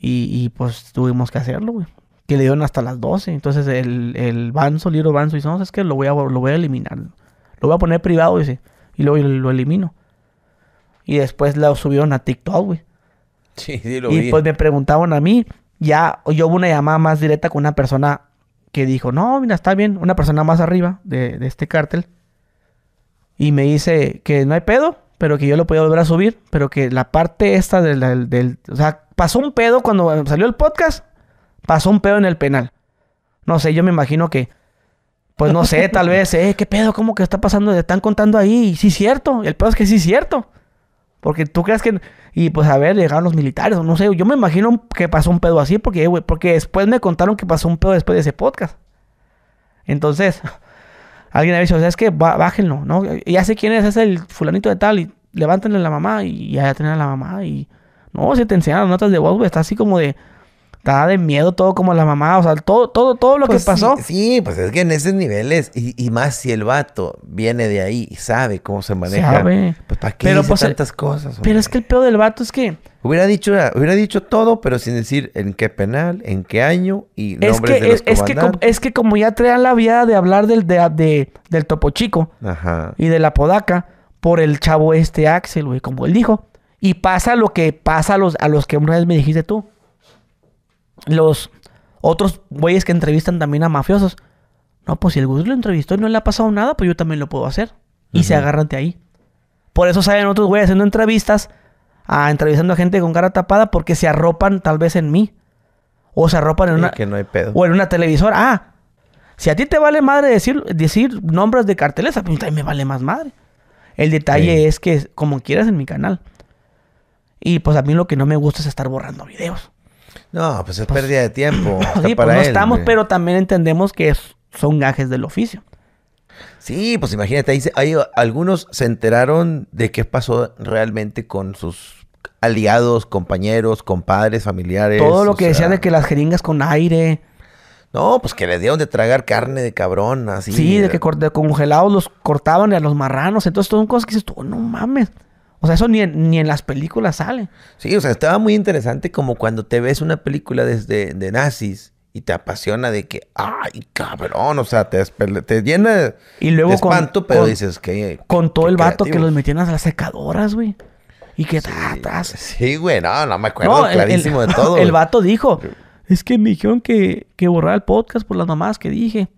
Y, pues tuvimos que hacerlo, güey. Que le dieron hasta las 12. Entonces el, el Banzo, Banso, Banzo, dice, no, es que lo voy, a, lo voy a eliminar. Lo voy a poner privado, dice. Y luego lo, elimino. Y después lo subieron a TikTok, güey. Sí, sí, lo y pues me preguntaban a mí. Ya yo hubo una llamada más directa con una persona que dijo, no, mira, está bien. Una persona más arriba de, de este cártel y me dice que no hay pedo, pero que yo lo podía volver a subir, pero que la parte esta del, O sea, pasó un pedo cuando salió el podcast, pasó un pedo en el penal. No sé, yo me imagino que... Pues no sé, tal vez, eh, qué pedo, cómo que está pasando, están contando ahí, y sí cierto, el pedo es que sí es cierto. Porque tú crees que. Y pues a ver, llegaron los militares, no sé. Yo me imagino que pasó un pedo así, porque, porque después me contaron que pasó un pedo después de ese podcast. Entonces, alguien O sea, es que... Bájenlo, ¿no? Ya sé quién es, es el fulanito de tal y levántenle a la mamá y ya tienen a la mamá y... No, se te enseñaron... las notas de voz, güey, está así como de... Está de miedo todo como la mamá, o sea, todo, todo, todo lo que pues pasó. Sí, pues es que en esos niveles, y, y, más si el vato viene de ahí y sabe cómo se maneja. Sabe. Pues para qué pero, dice pues, tantas cosas. Pero es que el peor del vato es que Hubiera dicho, hubiera dicho todo, pero sin decir en qué penal, en qué año y es nombres que, de los es, que, es que como ya traen la vida de hablar del, de, del Topo Chico y de la Podaca por el chavo este Axel, güey, como él dijo. Y pasa lo que pasa a los, a los que una vez me dijiste tú. Los otros güeyes que entrevistan también a mafiosos. No, pues si el güey lo entrevistó y no le ha pasado nada, pues yo también lo puedo hacer. Y se agarran de ahí. Por eso salen otros güeyes haciendo entrevistas a entrevistando a gente con cara tapada porque se arropan tal vez en mí. O se arropan en una... Que no pedo. O en una televisora. Ah, si a ti te vale madre decir, decir nombres de carteles, a mí me vale más madre. El detalle es que como quieras en mi canal. Y pues a mí lo que no me gusta es estar borrando videos. No, pues es pues, pérdida de tiempo. sí, pues, para pues no estamos, pero también entendemos que son gajes del oficio. Sí, pues imagínate, algunos se enteraron de qué pasó realmente con sus aliados, compañeros, compadres, familiares. Todo lo que decían de que las jeringas con aire. No, pues que les dieron de tragar carne de cabrón, así. Sí, de que congelados los cortaban a los marranos. Entonces, son cosas que dices tú, oh, no mames. O sea, eso ni en, ni en las películas sale. Sí, o sea, estaba muy interesante como cuando te ves una película desde de nazis y te apasiona de que, ay, cabrón, o sea, te, te llena de, y luego pero dices que... Con todo el vato que los metían a las secadoras, güey. Y que sí, Sí, güey, no, no me acuerdo clarísimo de todo. El vato dijo: Es que me dijeron que, que el podcast por las nomás que dije.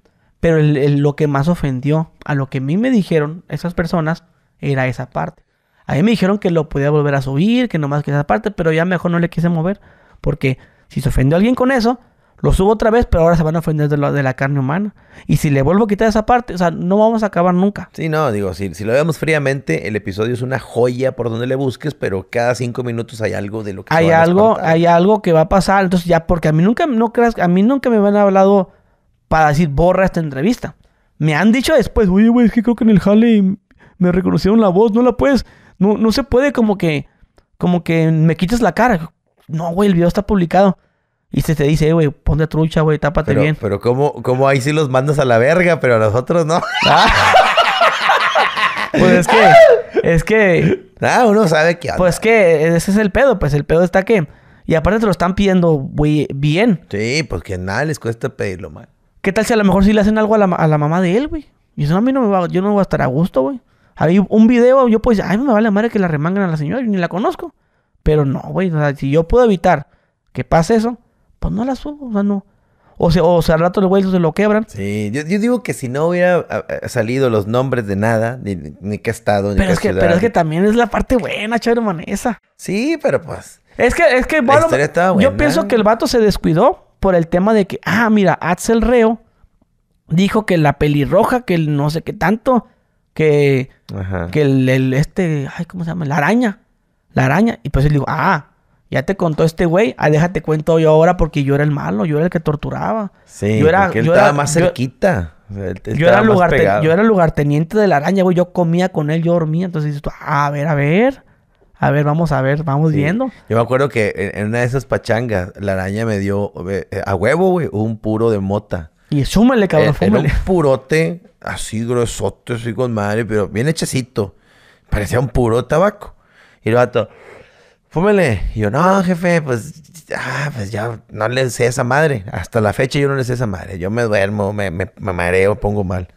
Pero lo que más ofendió a lo que a mí me dijeron esas personas era esa parte. A mí me dijeron que lo podía volver a subir, que nomás que esa parte, pero ya mejor no le quise mover. Porque si se ofendió a alguien con eso, lo subo otra vez, pero ahora se van a ofender de, de la carne humana. Y si le vuelvo a quitar esa parte, o sea, no vamos a acabar nunca. Sí, no, digo, si, si lo vemos fríamente, el episodio es una joya por donde le busques, pero cada cinco minutos hay algo de lo que... Hay algo, hay algo que va a pasar. Entonces ya, porque a mí nunca, no creas, a mí nunca me han hablado para decir, borra esta entrevista. Me han dicho después, oye, güey, es que creo que en el jale me reconocieron la voz, no la puedes, no, no se puede como que, como que me quites la cara. No, güey, el video está publicado. Y se te dice, eh, güey, ponte trucha, güey, tápate bien. Pero ¿cómo, ¿cómo ahí sí los mandas a la verga, pero a nosotros no? pues es que, es que... Ah, uno sabe que... Pues que ese es el pedo, pues el pedo está que... Y aparte te lo están pidiendo güey, bien. Sí, pues que nada les cuesta pedirlo, mal. ¿Qué tal si a lo mejor sí le hacen algo a la, a la mamá de él, güey? Y eso a mí no me va, yo no voy a estar a gusto, güey. Hay un video, yo pues, ay, me vale madre que la remangan a la señora, yo ni la conozco. Pero no, güey, o sea, si yo puedo evitar que pase eso, pues no la subo, o sea, no. O sea, o al rato los güeyes se lo quebran. Sí, yo, yo, digo que si no hubiera salido los nombres de nada, ni, ni qué estado, ni pero es que, Pero es que también es la parte buena, chévere, manesa. Sí, pero pues... Es que, es que, bueno, yo pienso que el vato se descuidó por el tema de que, ah, mira, Axel Reo dijo que la pelirroja, que el no sé qué tanto, que, que el, el, este, ay, ¿cómo se llama? La araña, la araña. Y pues él dijo, ah, ya te contó este güey, ah, déjate cuento yo ahora porque yo era el malo, yo era el que torturaba. Sí, yo era, porque él yo estaba más cerquita. Yo, era lugar lugarteniente de la araña, güey. Yo comía con él, yo dormía. Entonces dices ah, a ver, a ver. A ver, vamos a ver, vamos viendo. Yo me acuerdo que en, una de esas pachangas, la araña me dio eh, eh, a huevo, güey, un puro de mota. Y súmale, cabrón, eh, era, un purote así gruesote, así con madre, pero bien hechecito. Parecía un puro tabaco. Y el vato, fúmele. Y yo, no, jefe, pues, ah, pues ya no le sé esa madre. Hasta la fecha yo no le sé esa madre. Yo me duermo, me, me, mareo, pongo mal.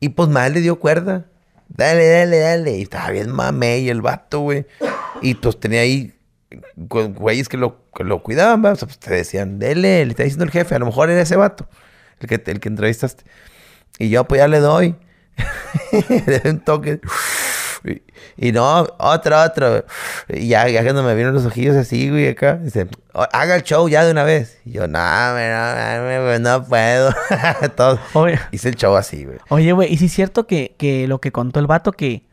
Y pues mal le dio cuerda. Dale, dale, dale. Y estaba bien mame y el vato, güey. Y pues tenía ahí güeyes que lo, que lo cuidaban, o sea, pues te decían, Dale, le está diciendo el jefe, a lo mejor era ese vato, el que, el que entrevistaste. Y yo pues ya le doy. le un toque. Y no, otro, otro. Y ya, ya cuando me vieron los ojillos así, güey, acá, dice, oh, haga el show ya de una vez. Y yo, no, no, pues no puedo. Hice el show así, güey. Oye, güey, ¿y si es cierto que, lo que contó el vato que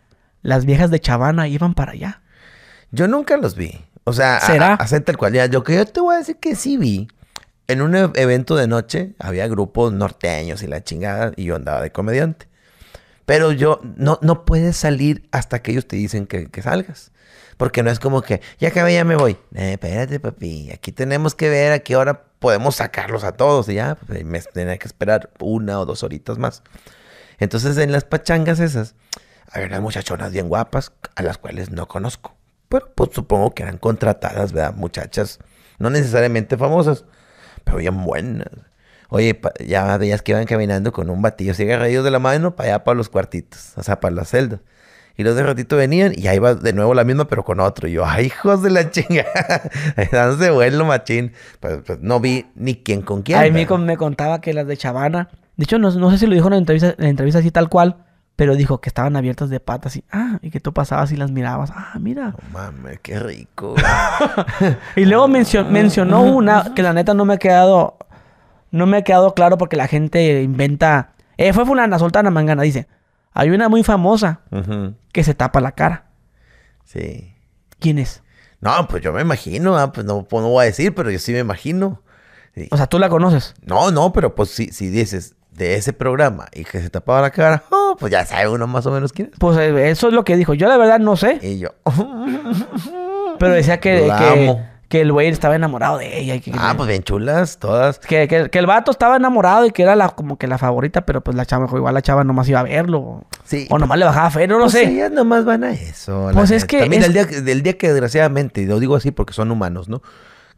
las viejas de Chavana iban para allá? Yo nunca los vi. O sea, ¿Será? acepta el cual. Ya, que yo te voy a decir que sí vi. En un evento de noche había grupos norteños y la chingada y yo andaba de comediante. Pero yo, no, no puedes salir hasta que ellos te dicen que, salgas. Porque no es como que, ya que ya me voy. Eh, espérate, papi, aquí tenemos que ver a qué hora podemos sacarlos a todos. Y ya, pues, me tenía que esperar una o dos horitas más. Entonces, en las pachangas esas, había unas muchachonas bien guapas, a las cuales no conozco. Pero, pues, supongo que eran contratadas, ¿verdad? Muchachas, no necesariamente famosas, pero bien buenas. Oye, ya veías que iban caminando con un batillo así agarrados de la mano para allá, para los cuartitos, o sea, para las celdas. Y los de ratito venían y ahí va de nuevo la misma, pero con otro. Y yo, ay, hijos de la chingada. Dándose vuelo, machín. Pues, pues, no vi ni quién con quién. A mí me contaba que las de Chavana. De hecho, no, sé si lo dijo en la entrevista, la entrevista así tal cual. Pero dijo que estaban abiertas de patas y, ah, y que tú pasabas y las mirabas. Ah, mira. No mames, qué rico. y luego mencionó una que la neta no me ha quedado no me ha quedado claro porque la gente inventa. Eh, fue fulana, soltana, mangana, dice. Hay una muy famosa que se tapa la cara. Sí. ¿Quién es? No, pues yo me imagino, ah, pues, pues no, voy a decir, pero yo sí me imagino. O sea, ¿tú la conoces? No, no, pero pues si, si dices de ese programa y que se tapaba la cara, oh, pues ya sabe uno más o menos quién es. Pues eh, eso es lo que dijo. Yo la verdad no sé. Y yo. pero decía que, que el güey estaba enamorado de ella. Y que, ah, pues bien chulas, todas. Que, que, el vato estaba enamorado y que era la, como que la favorita, pero pues la chava, igual la chava nomás iba a verlo. Sí. O nomás le bajaba fe, no lo pues sé. Ellas nomás van a eso. Pues es que. También Del, día, que desgraciadamente, lo digo así porque son humanos, ¿no?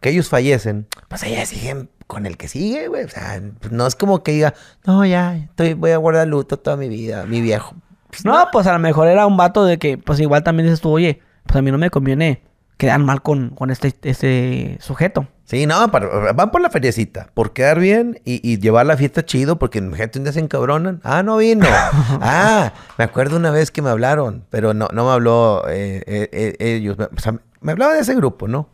Que ellos fallecen, pues ellas siguen con el que sigue, güey. O sea, pues no es como que diga, no, ya, estoy, voy a guardar luto toda mi vida, mi viejo. Pues no, no, pues a lo mejor era un vato de que, pues igual también dices tú, oye, pues a mí no me conviene Quedan mal con, con este, este sujeto. Sí, no, van por la feriecita, por quedar bien y, llevar la fiesta chido, porque gente un día se encabronan. Ah, no vino. ah, me acuerdo una vez que me hablaron, pero no, no me habló eh, eh, eh, ellos. O sea, me hablaba de ese grupo, ¿no?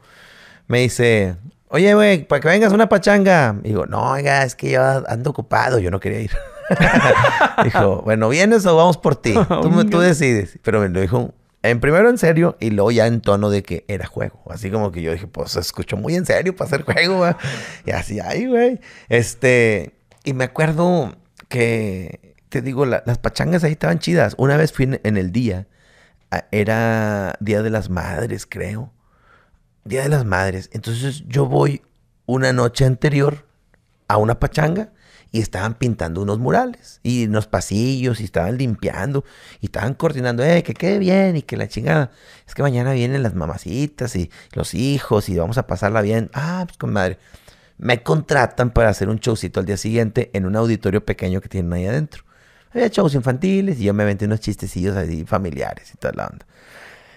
Me dice, oye, güey, para que vengas una pachanga. Y digo, no, oiga, es que yo ando ocupado, yo no quería ir. dijo, bueno, ¿vienes o vamos por ti? Tú, tú decides. Pero me lo dijo en primero en serio y luego ya en tono de que era juego. Así como que yo dije, pues escucho muy en serio para hacer juego, Y así, ay, güey. Este, y me acuerdo que, te digo, las pachangas ahí estaban chidas. Una vez fui en, el día, era Día de las Madres, creo. Día de las Madres. Entonces yo voy una noche anterior a una pachanga y estaban pintando unos murales y unos pasillos y estaban limpiando y estaban coordinando, eh, que quede bien y que la chingada. Es que mañana vienen las mamacitas y los hijos y vamos a pasarla bien. Ah, pues con madre. Me contratan para hacer un showcito al día siguiente en un auditorio pequeño que tienen ahí adentro. Había shows infantiles y yo me aventé unos chistecillos así familiares y toda la onda.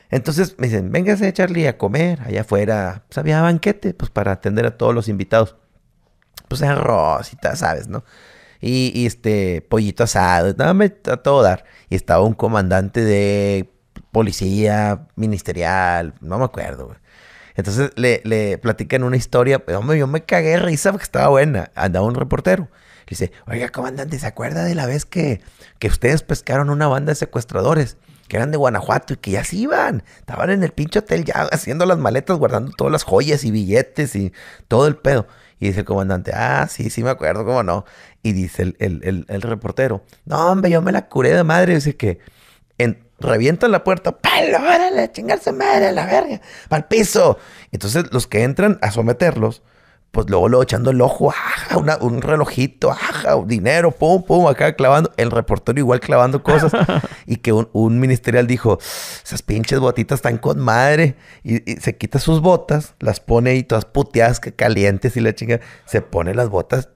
Entonces me dicen, véngase Charlie a comer allá afuera. Pues había banquete pues para atender a todos los invitados pues arroz y tal, ¿sabes? ¿No? Y, este, pollito asado, dame a todo dar. Y estaba un comandante de policía, ministerial, no me acuerdo, Entonces le, platican una historia, hombre, yo me cagué de risa porque estaba buena. Andaba un reportero. dice, oiga, comandante, ¿se acuerda de la vez que, que ustedes pescaron una banda de secuestradores? Que eran de Guanajuato y que ya se iban. Estaban en el pinche hotel ya haciendo las maletas, guardando todas las joyas y billetes y todo el pedo. Y dice el comandante, ah, sí, sí me acuerdo, cómo no. Y dice el, reportero, no, hombre, yo me la curé de madre. dice que en, revientan la puerta, palo, órale, chingarse madre, la verga, para el piso. Entonces los que entran a someterlos pues luego, lo echando el ojo, un relojito, dinero, pum, pum, acá clavando, el reportero igual clavando cosas, y que un, ministerial dijo, esas pinches botitas están con madre, y, se quita sus botas, las pone ahí todas puteadas, calientes y la chinga, se pone las botas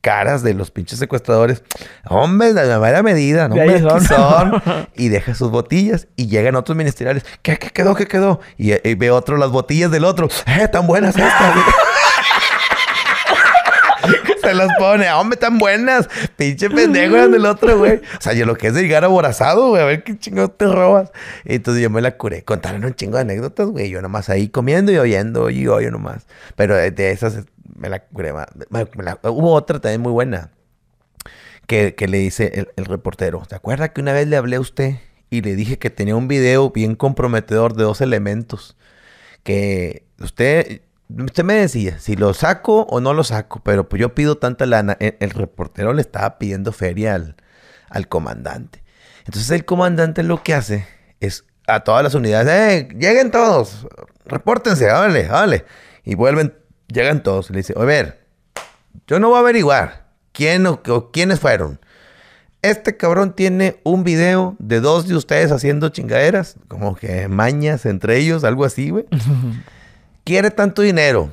caras de los pinches secuestradores. Hombre, la mera medida, no Y deja sus botillas y llegan otros ministeriales. ¿Qué, qué quedó? ¿Qué quedó? Y, eh, y, ve otro las botillas del otro. ¡Eh, tan buenas estas! las pone. Ah, hombre, tan buenas. Pinche pendejo eran del otro, güey. O sea, yo lo que es de llegar aborazado, güey. A ver qué chingo te robas. Y entonces yo me la curé. Contaron un chingo de anécdotas, güey. Yo nomás ahí comiendo y oyendo y yo nomás. Pero de esas me la curé. Me, hubo otra también muy buena. Que, le dice el, el reportero. ¿Te acuerda que una vez le hablé a usted? y le dije que tenía un video bien comprometedor de dos elementos. Que usted, usted me decía si lo saco o no lo saco, pero pues yo pido tanta lana. E, el, reportero le estaba pidiendo feria al, al, comandante. Entonces el comandante lo que hace es a todas las unidades, eh, lleguen todos, repórtense, Dale... vale. Y vuelven, llegan todos y le dice, a ver, yo no voy a averiguar quién o quiénes fueron. Este cabrón tiene un video de dos de ustedes haciendo chingaderas, como que mañas entre ellos, algo así, güey. quiere tanto dinero?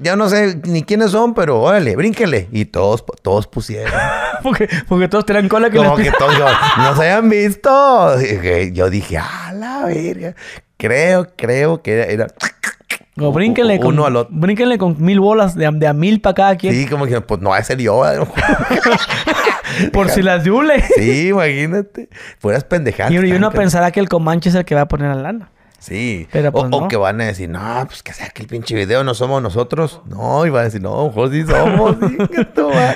Ya no sé ni quiénes son, pero órale, brínquenle. Y todos, todos pusieron. porque, porque todos tenían cola que Como que todos nos hayan visto. yo dije, a la verga. Creo, creo que era. No, brínquenle, con, uno al otro. brínquenle con mil bolas de, de a mil para cada quien. Sí, como que pues no va a ser yo. Por si las diule. sí, imagínate. Fueras pendejadas. Y, uno pensará que el Comanche es el que va a poner la lana. Sí. Pero, pues, o, que van a decir, no, pues que el pinche video, no somos nosotros. No, y van a decir, no, mejor somos.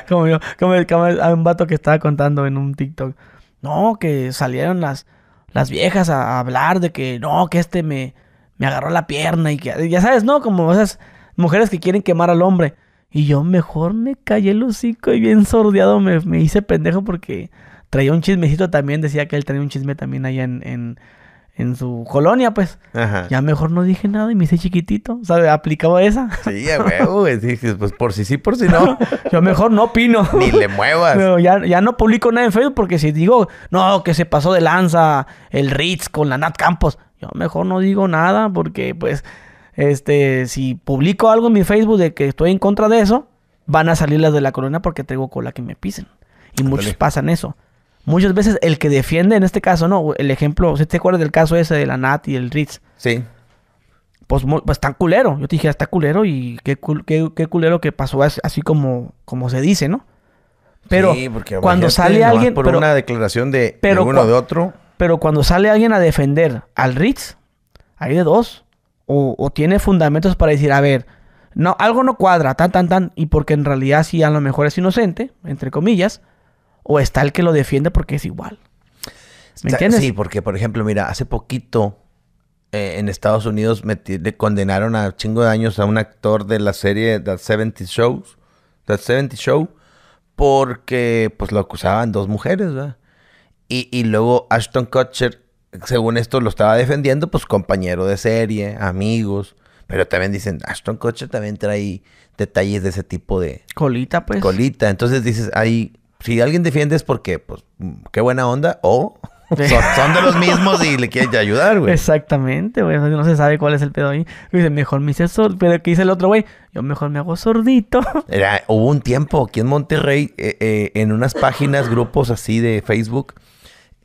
como yo, como, el, como un vato que estaba contando en un TikTok. No, que salieron las, las viejas a, hablar de que no, que este me, me agarró la pierna y que, ya sabes, ¿no? Como esas mujeres que quieren quemar al hombre. Y yo mejor me callé el hocico y bien sordeado me, hice pendejo porque traía un chismecito también, decía que él traía un chisme también allá en en su colonia, pues. Ya mejor no dije nada y me hice chiquitito. O sea, aplicaba esa. Sí, güey. pues por si sí, por si no. Yo mejor no opino. Ni le muevas. ya, no publico nada en Facebook porque si digo, no, que se pasó de lanza el Ritz con la Nat Campos. Yo mejor no digo nada porque, pues, este, si publico algo en mi Facebook de que estoy en contra de eso, van a salir las de la colonia porque tengo cola que me pisen. Y muchos pasan eso. Muchas veces el que defiende, en este caso, no, el ejemplo, ¿se te acuerdas del caso ese de la Nat y el Ritz. Sí. Pues, pues tan culero. Yo te dije, ah, está culero y qué, qué, qué culero que pasó así como, como se dice, ¿no? Pero sí, porque cuando sale alguien. Por una declaración de, pero, de otro. Pero cuando sale alguien a defender al Ritz, hay de dos. O, tiene fundamentos para decir, a ver, no, algo no cuadra, tan, tan, tan, y porque en realidad sí a lo mejor es inocente, entre comillas, o está el que lo defiende porque es igual. ¿Me entiendes? Sí, porque por ejemplo, mira, hace poquito eh, en Estados Unidos le condenaron a chingo de años a un actor de la serie The 70 Shows, The 70 Show, porque pues lo acusaban dos mujeres, ¿verdad? Y, y luego Ashton Kutcher, según esto, lo estaba defendiendo, pues compañero de serie, amigos. Pero también dicen, Ashton Kutcher también trae detalles de ese tipo de... Colita, pues. Colita. Entonces dices, ahí si alguien defiende es porque, pues, qué buena onda, o son, de los mismos y le quieren ayudar, güey. Exactamente, güey. No se sabe cuál es el pedo ahí. Dice, mejor me hice sordo. Pero ¿qué dice el otro, güey? Yo mejor me hago sordito. Era, hubo un tiempo aquí en Monterrey, eh, eh, en unas páginas, grupos así de Facebook,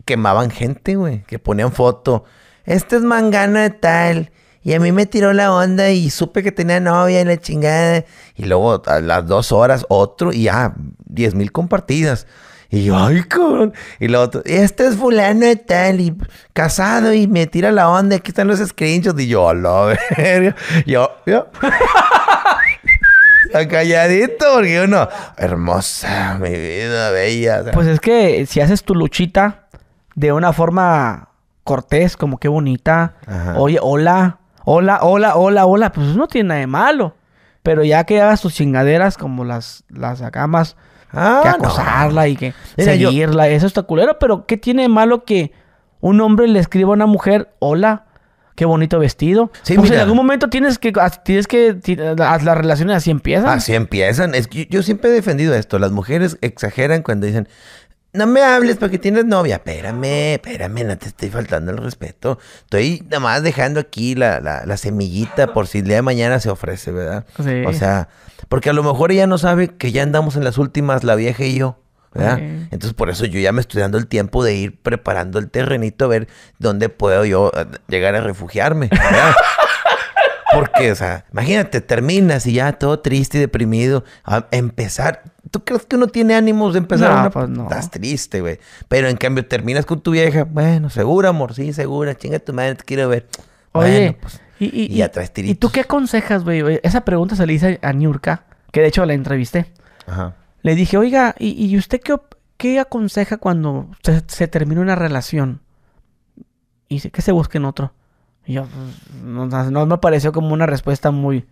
quemaban gente, güey. Que ponían foto. Este es mangana de tal y a mí me tiró la onda y supe que tenía novia y la chingada. Y luego a las dos horas otro y ya, diez mil compartidas. Y yo, ay, cabrón. Y luego... este es fulano de tal, y casado, y me tira la onda, aquí están los screenshots. Y yo, a la verga. Yo, yo. calladito, porque uno, hermosa, mi vida, bella. Pues es que si haces tu luchita de una forma cortés, como que bonita, oye, hola, hola, hola, hola, hola, pues no tiene nada de malo. Pero ya que hagas sus chingaderas como las, las acamas, Ah, que acosarla y que seguirla. Eso está culero, pero ¿qué tiene de malo que un hombre le escriba a una mujer, hola, qué bonito vestido. Sí, pues, en algún momento tienes que, tienes que, las relaciones así empiezan. Así empiezan. Es que yo, siempre he defendido esto. Las mujeres exageran cuando dicen, no me hables porque tienes novia. Espérame, espérame, no te estoy faltando el respeto. Estoy nada más dejando aquí la, la, semillita por si el día de mañana se ofrece, ¿verdad? Sí. O sea, porque a lo mejor ella no sabe que ya andamos en las últimas, la vieja y yo. ¿verdad? Entonces, por eso yo ya me estoy dando el tiempo de ir preparando el terrenito a ver dónde puedo yo eh, llegar a refugiarme. Porque, o sea, imagínate, terminas y ya todo triste y deprimido. A empezar. ¿Tú crees que uno tiene ánimos de empezar? No, pues no. Estás triste, güey. Pero en cambio, terminas con tu vieja. Bueno, segura, amor, sí, segura. Chinga tu madre, te quiero ver. Oye, pues, y, y, y, ya ¿Y tú qué aconsejas, güey? Esa pregunta se le hice a Niurka, que de hecho la entrevisté. Ajá. Le dije, oiga, ¿y, usted qué, qué aconseja cuando se, termina una relación? Y dice, que se busquen otro. Y yo, pues, no, me pareció como una respuesta muy...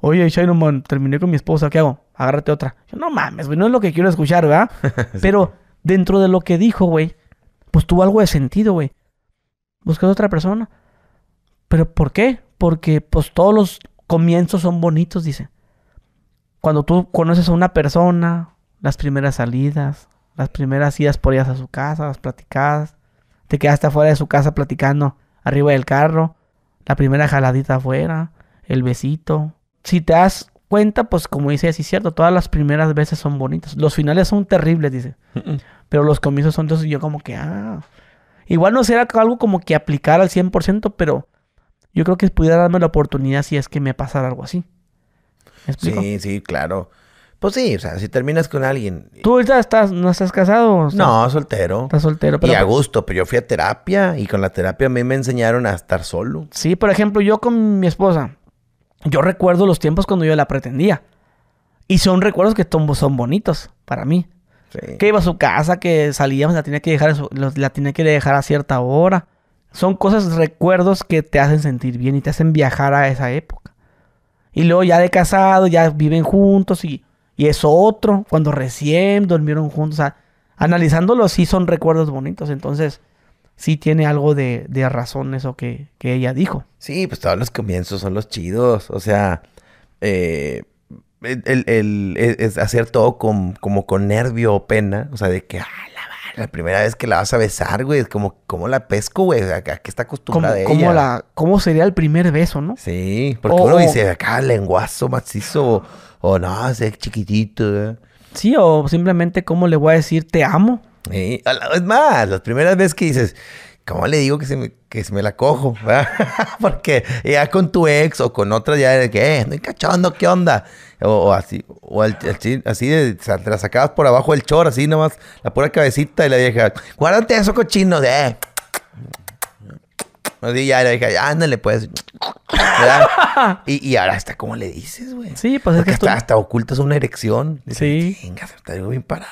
Oye, Shinoman, terminé con mi esposa, ¿qué hago? Agárrate otra. Yo, no mames, güey, no es lo que quiero escuchar, ¿verdad? Pero dentro de lo que dijo, güey, pues tuvo algo de sentido, güey. Buscas otra persona. ¿Pero por qué? Porque pues todos los comienzos son bonitos, dice. Cuando tú conoces a una persona, las primeras salidas, las primeras idas por ellas a su casa, las platicadas, te quedaste afuera de su casa platicando arriba del carro, la primera jaladita afuera, el besito. Si te das cuenta, pues como dice, sí es cierto, todas las primeras veces son bonitas. Los finales son terribles, dice. Pero los comienzos son entonces yo como que, ah. Igual no será algo como que aplicar al 100%, pero yo creo que pudiera darme la oportunidad si es que me pasara algo así. Sí, sí, claro. Pues sí, o sea, si terminas con alguien. ¿Tú ya estás, no estás casado? no, soltero. Estás soltero, pero. Y a gusto, pero yo fui a terapia y con la terapia a mí me enseñaron a estar solo. Sí, por ejemplo, yo con mi esposa, yo recuerdo los tiempos cuando yo la pretendía. Y son recuerdos que son bonitos para mí. Que iba a su casa, que salíamos, la tenía que dejar, la tenía que dejar a cierta hora. Son cosas, recuerdos que te hacen sentir bien y te hacen viajar a esa época. Y luego ya de casado, ya viven juntos y y es otro, cuando recién durmieron juntos. O sea, analizándolo sí son recuerdos bonitos, entonces sí tiene algo de, razón eso que, que, ella dijo. Sí, pues todos los comienzos son los chidos, o sea, eh, el, es hacer todo con, como con nervio o pena, o sea, de que, ah, la, primera vez que la vas a besar, güey, como, ¿cómo la pesco, güey? ¿A, qué está acostumbrada ¿Cómo, ella? Cómo sería el primer beso, no? Sí, porque uno dice, acá, lenguazo macizo o no, es chiquitito. ¿eh? Sí, o simplemente cómo le voy a decir te amo. Sí. Es más, las primeras veces que dices, ¿cómo le digo que se me, la cojo? Porque ya con tu ex o con otra ya que, No eh, estoy cachondo, ¿qué onda? O, así, o así de, te la sacabas por abajo del chor, así nomás, la pura cabecita y la vieja, guárdate eso cochino, de... Eh no ya le dije, ándale, pues. y, y, ahora hasta cómo le dices, güey. Sí, pues es que hasta, ocultas una erección. sí. Venga, está bien parada.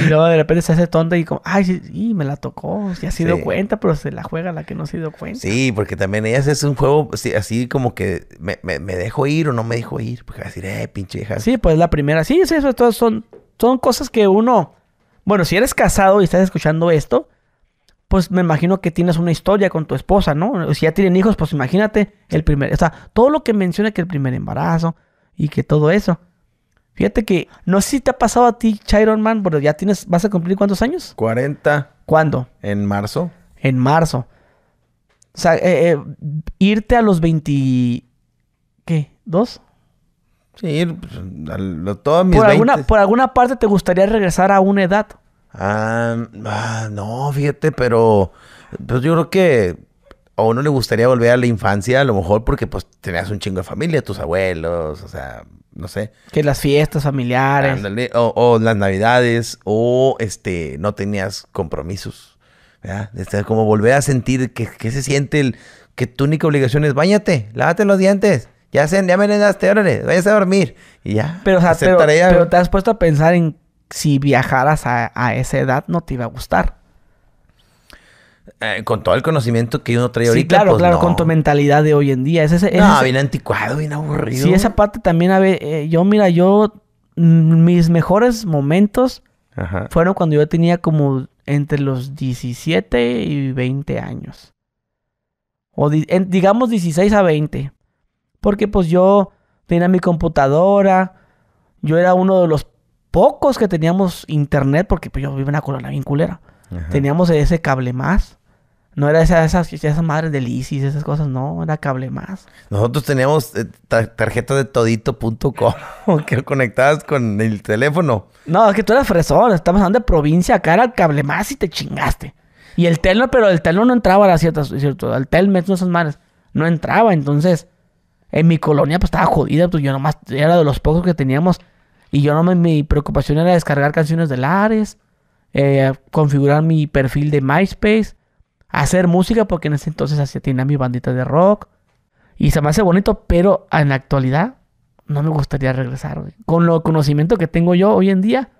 y, luego de repente se hace tonta y como, ay, sí, me la tocó, ya se dio cuenta, pero se la juega la que no se dio cuenta. Sí, porque también ella es un juego así, como que me, me, dejo ir o no me dejo ir, porque va a decir, eh, pinche hija. Sí, pues la primera, sí, sí, eso, son, son cosas que uno, bueno, si eres casado y estás escuchando esto, pues me imagino que tienes una historia con tu esposa, ¿no? Si ya tienen hijos, pues imagínate el primer, o sea, todo lo que menciona que el primer embarazo y que todo eso. Fíjate que no sé si te ha pasado a ti, Chiron Man, pero ya tienes, vas a cumplir cuántos años? 40. ¿Cuándo? En marzo. En marzo. O sea, eh, eh, irte a los 20... ¿Qué? ¿Dos? Sí, ir pues, a lo, todo mis por Alguna, por alguna parte te gustaría regresar a una edad. Ah, ah, no, fíjate, pero pues yo creo que a uno le gustaría volver a la infancia, a lo mejor porque pues tenías un chingo de familia, tus abuelos, o sea, no sé. Que las fiestas familiares. o, las navidades, o este, no tenías compromisos. ¿verdad? Este, como volver a sentir que, se siente el, que tu única obligación es bañate, lávate los dientes. Ya se, ya me le vayas a dormir. Y ya. Pero, o pero te has puesto a pensar en si viajaras a, esa edad no te iba a gustar. Eh, con todo el conocimiento que uno trae sí, ahorita. Claro, pues claro, con tu mentalidad de hoy en día. Es no, bien anticuado, bien aburrido. Sí, esa parte también, a ver, eh, yo, mira, yo, mm, mis mejores momentos fueron cuando yo tenía como entre los 17 y 20 años. O digamos 16 a 20. Porque pues yo tenía mi computadora, yo era uno de los pocos que teníamos internet, porque pues, yo vivo en una colonia bien culera. Teníamos ese cable más. No era esa, esas, esas madres del ISIS, esas cosas, no, era cable más. Nosotros teníamos eh, tarjeta de todito.com que conectabas con el teléfono. No, es que tú eras fresón, estamos hablando de provincia, acá era cable más y te chingaste. Y el telno, pero el telno no entraba a ciertas, cierto, el telmex, no esas madres, no entraba, entonces en mi colonia pues estaba jodida, pues yo nomás era de los pocos que teníamos y yo no me, mi preocupación era descargar canciones de Lares, eh, configurar mi perfil de MySpace, hacer música, porque en ese entonces hacía tenía mi bandita de rock. Y se me hace bonito, pero en la actualidad no me gustaría regresar. Con lo conocimiento que tengo yo hoy en día,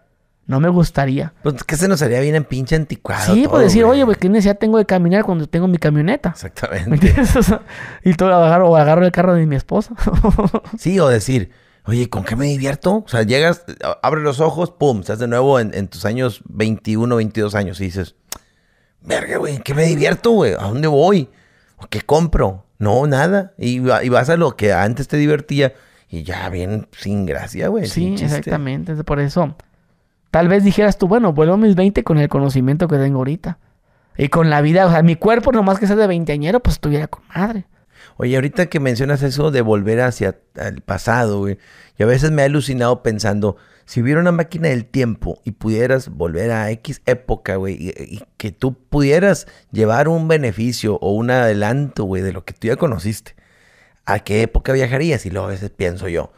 no me gustaría. Pues que se nos haría bien en pinche anticuado. Sí, pues, o decir, oye, pues qué necesidad tengo de caminar cuando tengo mi camioneta. Exactamente. y todo o agarro el carro de mi esposa. sí, o decir, oye, ¿con qué me divierto? O sea, llegas, abres los ojos, pum, estás de nuevo en, tus años 21, 22 años y dices, verga, güey, ¿qué me divierto, güey? ¿A dónde voy? ¿Qué compro? No, nada. Y, vas a lo que antes te divertía y ya bien sin gracia, güey. Sí, exactamente. Por eso, tal vez dijeras tú, bueno, vuelvo a mis 20 con el conocimiento que tengo ahorita. Y con la vida, o sea, mi cuerpo, nomás que sea de veinteañero, pues estuviera con madre. Oye, ahorita que mencionas eso de volver hacia el pasado, güey, Y a veces me ha alucinado pensando, si hubiera una máquina del tiempo y pudieras volver a X época, güey, y, que tú pudieras llevar un beneficio o un adelanto, güey, de lo que tú ya conociste, ¿a qué época viajarías? Y luego a veces pienso yo,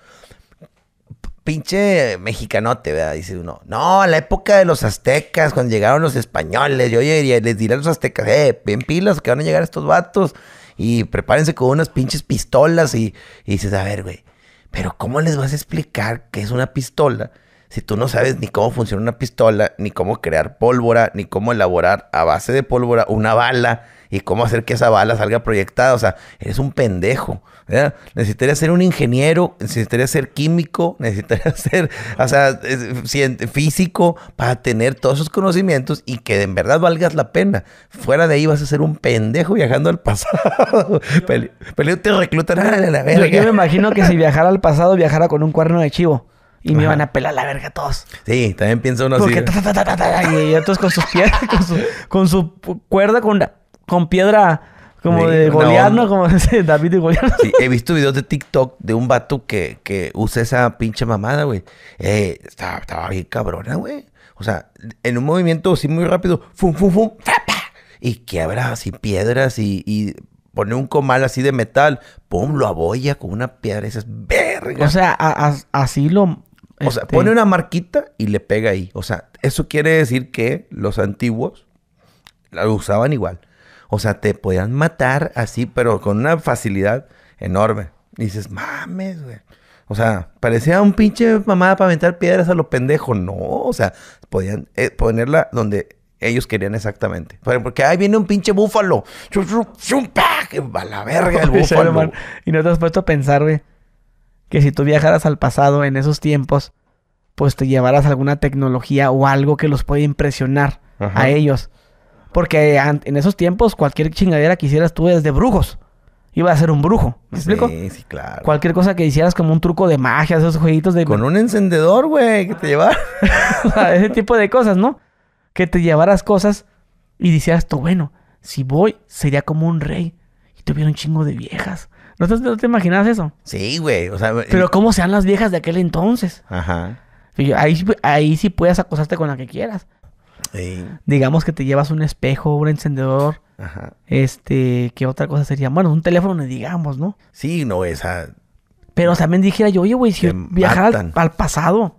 pinche mexicanote, ¿verdad? Dice uno, no, a la época de los aztecas, cuando llegaron los españoles, yo oye, les diría a los aztecas, eh, bien pilas que van a llegar estos vatos y prepárense con unas pinches pistolas y, dices, a ver, güey, pero ¿cómo les vas a explicar qué es una pistola? Si tú no sabes ni cómo funciona una pistola, ni cómo crear pólvora, ni cómo elaborar a base de pólvora una bala, y cómo hacer que esa bala salga proyectada. O sea, eres un pendejo. Necesitaría ser un ingeniero, necesitaría ser químico, necesitaría ser, o sea, físico para tener todos esos conocimientos y que en verdad valgas la pena. Fuera de ahí vas a ser un pendejo viajando al pasado. Peleo te reclutan a la verga. Yo, me imagino que si viajara al pasado, viajara con un cuerno de chivo. Y me van iban a pelar la verga todos. Sí, también pienso uno así. y otros con sus piernas, con su, con cuerda, con una con piedra como de, de no como dice David y Goliat. Sí, he visto videos de TikTok de un vato que, que usa esa pinche mamada, güey. Eh, estaba, estaba, bien cabrona, güey. O sea, en un movimiento así muy rápido, fum, fum, fum, y quiebra así piedras y, pone un comal así de metal, pum, lo aboya con una piedra, es verga. O sea, así lo. O sea, este pone una marquita y le pega ahí. O sea, eso quiere decir que los antiguos la usaban igual. O sea, te podían matar así, pero con una facilidad enorme. Y dices, mames, güey. O sea, parecía un pinche mamada para aventar piedras a lo pendejo. No, o sea, podían eh, ponerla donde ellos querían exactamente. Porque ahí viene un pinche búfalo. ¡A la verga el búfalo! y no te has puesto a pensar, güey, que si tú viajaras al pasado en esos tiempos, pues te llevaras alguna tecnología o algo que los puede impresionar a ellos. Porque en esos tiempos cualquier chingadera que hicieras tú desde brujos iba a ser un brujo. ¿Me explico? Sí, claro. Cualquier cosa que hicieras como un truco de magia, esos jueguitos de... Con un encendedor, güey, que te llevaras... ese tipo de cosas, ¿no? Que te llevaras cosas y dijeras tú, bueno, si voy, sería como un rey. Y tuviera un chingo de viejas. ¿No te, imaginas eso? Sí, güey. Eh, Pero ¿cómo sean las viejas de aquel entonces? Ajá. ahí, ahí sí puedes acosarte con la que quieras. Digamos que te llevas un espejo, un encendedor. Este, ¿qué otra cosa sería? Bueno, un teléfono, digamos, ¿no? Sí, no, esa. Pero también dijera yo, oye, güey, si viajara al, pasado,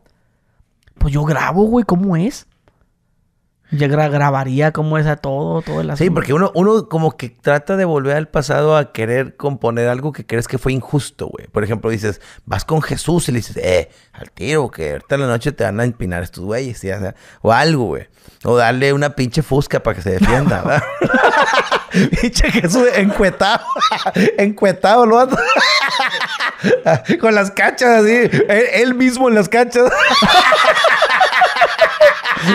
pues yo grabo, güey, ¿cómo es? Ya grabaría como es a todo, todo el asunto. Sí, porque uno, uno como que trata de volver al pasado a querer componer algo que crees que fue injusto, güey. Por ejemplo, dices, vas con Jesús y le dices, eh, al tiro, que ahorita en la noche te van a empinar estos güeyes, o, algo, güey. O darle una pinche fusca para que se defienda, Pinche Jesús encuetado, encuetado, lo Con las cachas así, él, él mismo en las cachas.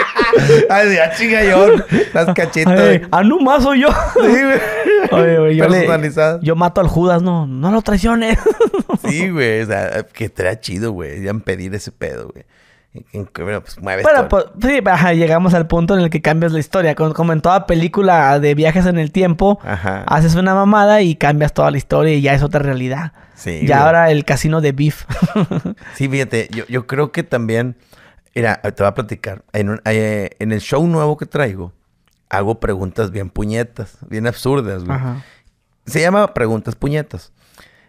Ay, ya chinga yo. Las cachetas. ah, no más soy yo. Sí, güey. Oye, yo, Personalizado. yo mato al Judas, no. No lo traiciones. sí, güey. O sea, que trae chido, güey. Ya pedir ese pedo, güey. Bueno, pues mueves bueno, pues sí, ajá, llegamos al punto en el que cambias la historia. Como, en toda película de viajes en el tiempo, haces una mamada y cambias toda la historia y ya es otra realidad. Sí. Ya ahora el casino de Beef. sí, fíjate, yo, yo creo que también Mira, te voy a platicar. Eh, en, el show nuevo que traigo, hago preguntas bien puñetas, bien absurdas, güey. Se llama Preguntas Puñetas.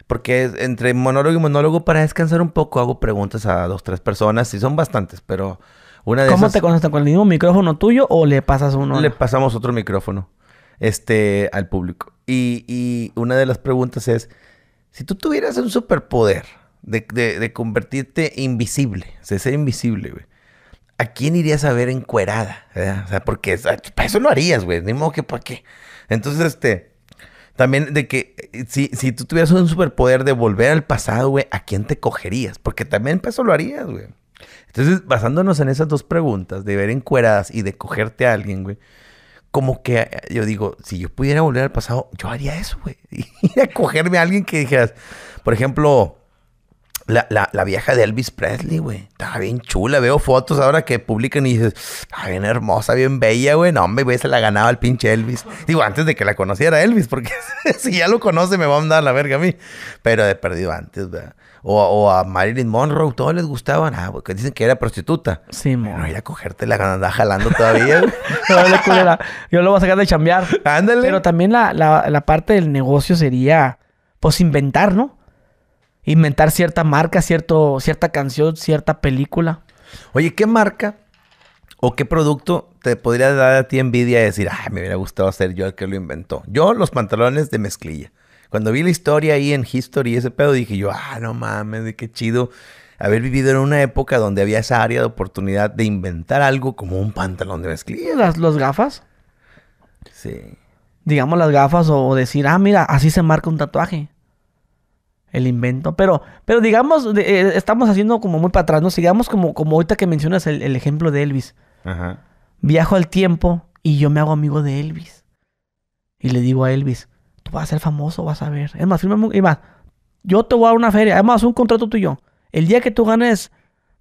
Porque entre monólogo y monólogo, para descansar un poco, hago preguntas a dos, tres personas. Y son bastantes, pero una de ¿Cómo te contestan? ¿Con el mismo micrófono tuyo o le pasas uno? Le pasamos otro micrófono este, al público. Y, una de las preguntas es, si tú tuvieras un superpoder de, de convertirte invisible, o ser invisible, güey. ¿a quién irías a ver encuerada? O sea, porque ah, para eso lo harías, güey. Ni modo que para qué. Entonces, este. También de que eh, si, si tú tuvieras un superpoder de volver al pasado, güey, ¿a quién te cogerías? Porque también para eso lo harías, güey. Entonces, basándonos en esas dos preguntas, de ver encueradas y de cogerte a alguien, güey, como que eh, yo digo, si yo pudiera volver al pasado, yo haría eso, güey. Ir a cogerme a alguien que dijeras, por ejemplo, la, vieja de Elvis Presley, güey. Estaba bien chula. Veo fotos ahora que publican y dices, está bien hermosa, bien bella, güey. No, hombre, güey, se la ganaba el pinche Elvis. Digo, antes de que la conociera Elvis, porque si ya lo conoce me va a mandar la verga a mí. Pero de perdido antes, güey. O, a Marilyn Monroe, todos les gustaban. Ah, porque dicen que era prostituta. Sí, mo. No, ir a cogerte la andaba jalando todavía. Yo lo voy a sacar de chambear. Ándale. Pero también la parte del negocio sería, pues, inventar, ¿no? inventar cierta marca, cierto, cierta canción, cierta película. Oye, ¿qué marca o qué producto te podría dar a ti envidia y decir, ay, me hubiera gustado ser yo el que lo inventó? Yo, los pantalones de mezclilla. Cuando vi la historia ahí en History y ese pedo, dije yo, ah, no mames, de qué chido haber vivido en una época donde había esa área de oportunidad de inventar algo como un pantalón de mezclilla. ¿Las gafas? Sí. Digamos las gafas o decir, ah, mira, así se marca un tatuaje el invento. Pero, pero digamos, eh, estamos haciendo como muy para atrás, ¿no? Sigamos como, como ahorita que mencionas el, ejemplo de Elvis. Ajá. Viajo al tiempo y yo me hago amigo de Elvis. Y le digo a Elvis, tú vas a ser famoso, vas a ver. Es más, firma, más, yo te voy a una feria, además, un contrato tuyo. El día que tú ganes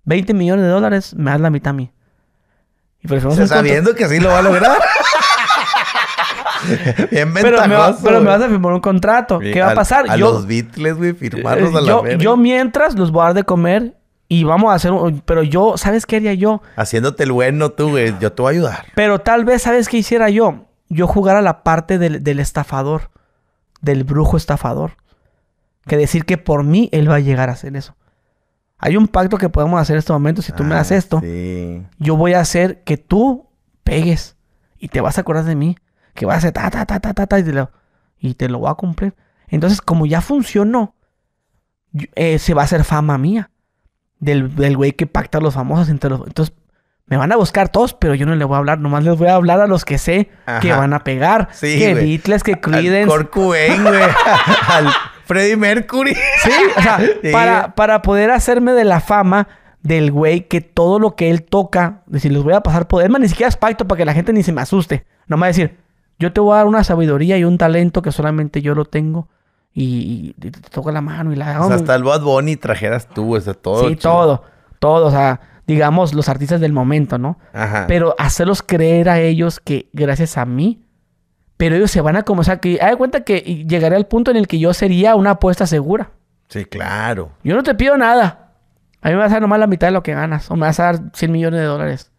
20 millones de dólares, me das la mitad a mí. Y sabiendo que así lo va a lograr. pero Me vas a firmar un contrato. ¿Qué va a pasar? A, yo, los Beatles, güey, firmarlos eh, a la yo, yo mientras los voy a dar de comer y vamos a hacer Pero yo, ¿sabes qué haría yo? Haciéndote el bueno tú, güey. Yo te voy a ayudar. Pero tal vez, ¿sabes qué hiciera yo? Yo jugara la parte del, estafador. Del brujo estafador. Que decir que por mí él va a llegar a hacer eso. Hay un pacto que podemos hacer en este momento. Si tú me ah, das esto, yo voy a hacer que tú pegues y te vas a acordar de mí que va a hacer ta, ta, ta, ta, ta, y te lo, voy a cumplir. Entonces, como ya funcionó, eh, se va a hacer fama mía. Del, güey que pacta a los famosos entre los... Entonces, me van a buscar todos, pero yo no le voy a hablar. Nomás les voy a hablar a los que sé que van a pegar. Sí, que Beatles, que Creedence. Al güey. Al Freddie Mercury. sí, o sea, Para, para poder hacerme de la fama del güey que todo lo que él toca... Decir, les voy a pasar poder. más, ni siquiera es pacto para que la gente ni se me asuste. Nomás decir, yo te voy a dar una sabiduría y un talento que solamente yo lo tengo. Y, te toco la mano y la hago. O sea, hasta el Bad Bunny trajeras tú, o sea, todo. Sí, todo. Todo, o sea, digamos, los artistas del momento, ¿no? Ajá. Pero hacerlos creer a ellos que gracias a mí, pero ellos se van a como... sea, que hay cuenta que llegaré al punto en el que yo sería una apuesta segura. Sí, claro. Yo no te pido nada. A mí me vas a dar nomás la mitad de lo que ganas, o me vas a dar 100 millones de dólares.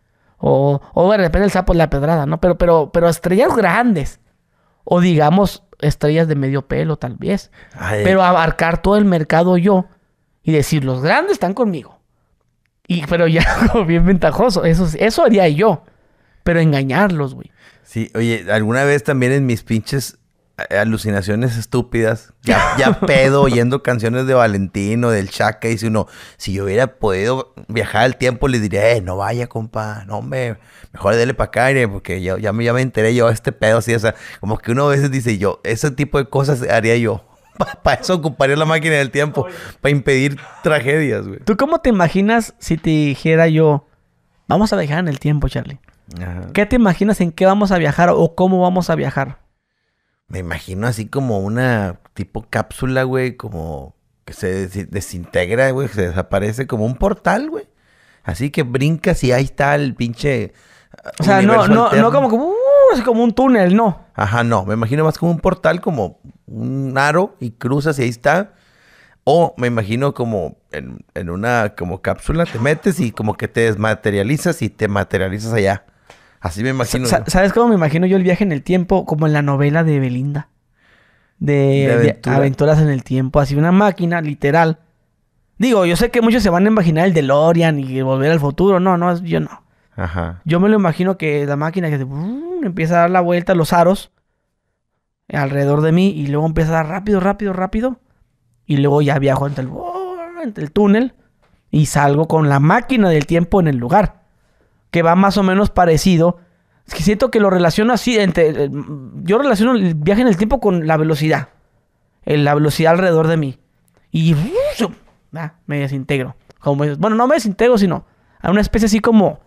O, de repente el sapo la pedrada, ¿no? Pero, pero, pero estrellas grandes. O digamos, estrellas de medio pelo, tal vez. Pero abarcar todo el mercado yo y decir, los grandes están conmigo. Y, pero ya algo bien ventajoso. Eso, eso haría yo. Pero engañarlos, güey. Sí, oye, alguna vez también en mis pinches alucinaciones estúpidas. Ya, pedo oyendo canciones de Valentino, del Chaca, dice uno, si yo hubiera podido viajar al tiempo, le diría, eh, no vaya, compa, no hombre, mejor dele para acá, porque yo, ya, me, ya me enteré yo este pedo así, o sea, como que uno a veces dice yo, ese tipo de cosas haría yo. Para eso ocuparía la máquina del tiempo, para impedir tragedias, güey. ¿Tú cómo te imaginas si te dijera yo, vamos a viajar en el tiempo, Charlie? ¿Qué te imaginas en qué vamos a viajar o cómo vamos a viajar? Me imagino así como una tipo cápsula, güey, como que se desintegra, güey, se desaparece como un portal, güey. Así que brincas y ahí está el pinche. Ah, o sea, no, no, no como, como, uh, así como un túnel, no. Ajá, no. Me imagino más como un portal, como un aro y cruzas y ahí está. O me imagino como en, en una como cápsula te metes y como que te desmaterializas y te materializas allá. Así me imagino. ¿Sabes cómo me imagino yo el viaje en el tiempo? Como en la novela de Belinda. De, aventuras en el tiempo. Así una máquina, literal. Digo, yo sé que muchos se van a imaginar el DeLorean y volver al futuro. No, no, yo no. Ajá. Yo me lo imagino que la máquina que empieza a dar la vuelta, a los aros alrededor de mí y luego empieza a dar rápido, rápido, rápido. Y luego ya viajo entre el, entre ¡oh! el túnel y salgo con la máquina del tiempo en el lugar que va más o menos parecido. Es que siento que lo relaciono así. Entre, eh, yo relaciono el viaje en el tiempo con la velocidad. Eh, la velocidad alrededor de mí. Y uh, ah, me desintegro. Como, bueno, no me desintegro, sino a una especie así como.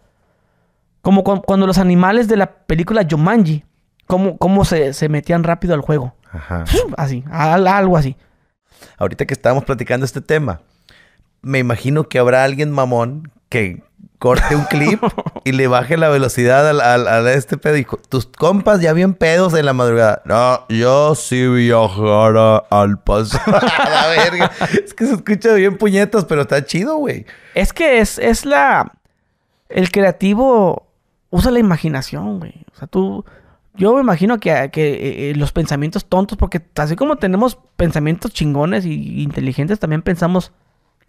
Como cuando los animales de la película Jumanji. Cómo, se, se, metían rápido al juego. Ajá. Así, algo así. Ahorita que estábamos platicando este tema, me imagino que habrá alguien mamón que corte un clip y le baje la velocidad al, este pedo. Y tus compas ya bien pedos en la madrugada. No, yo sí viajara al paso. la verga. Es que se escucha bien puñetas, pero está chido, güey. Es que es, es la. El creativo usa la imaginación, güey. O sea, tú. Yo me imagino que, que eh, los pensamientos tontos, porque así como tenemos pensamientos chingones e inteligentes, también pensamos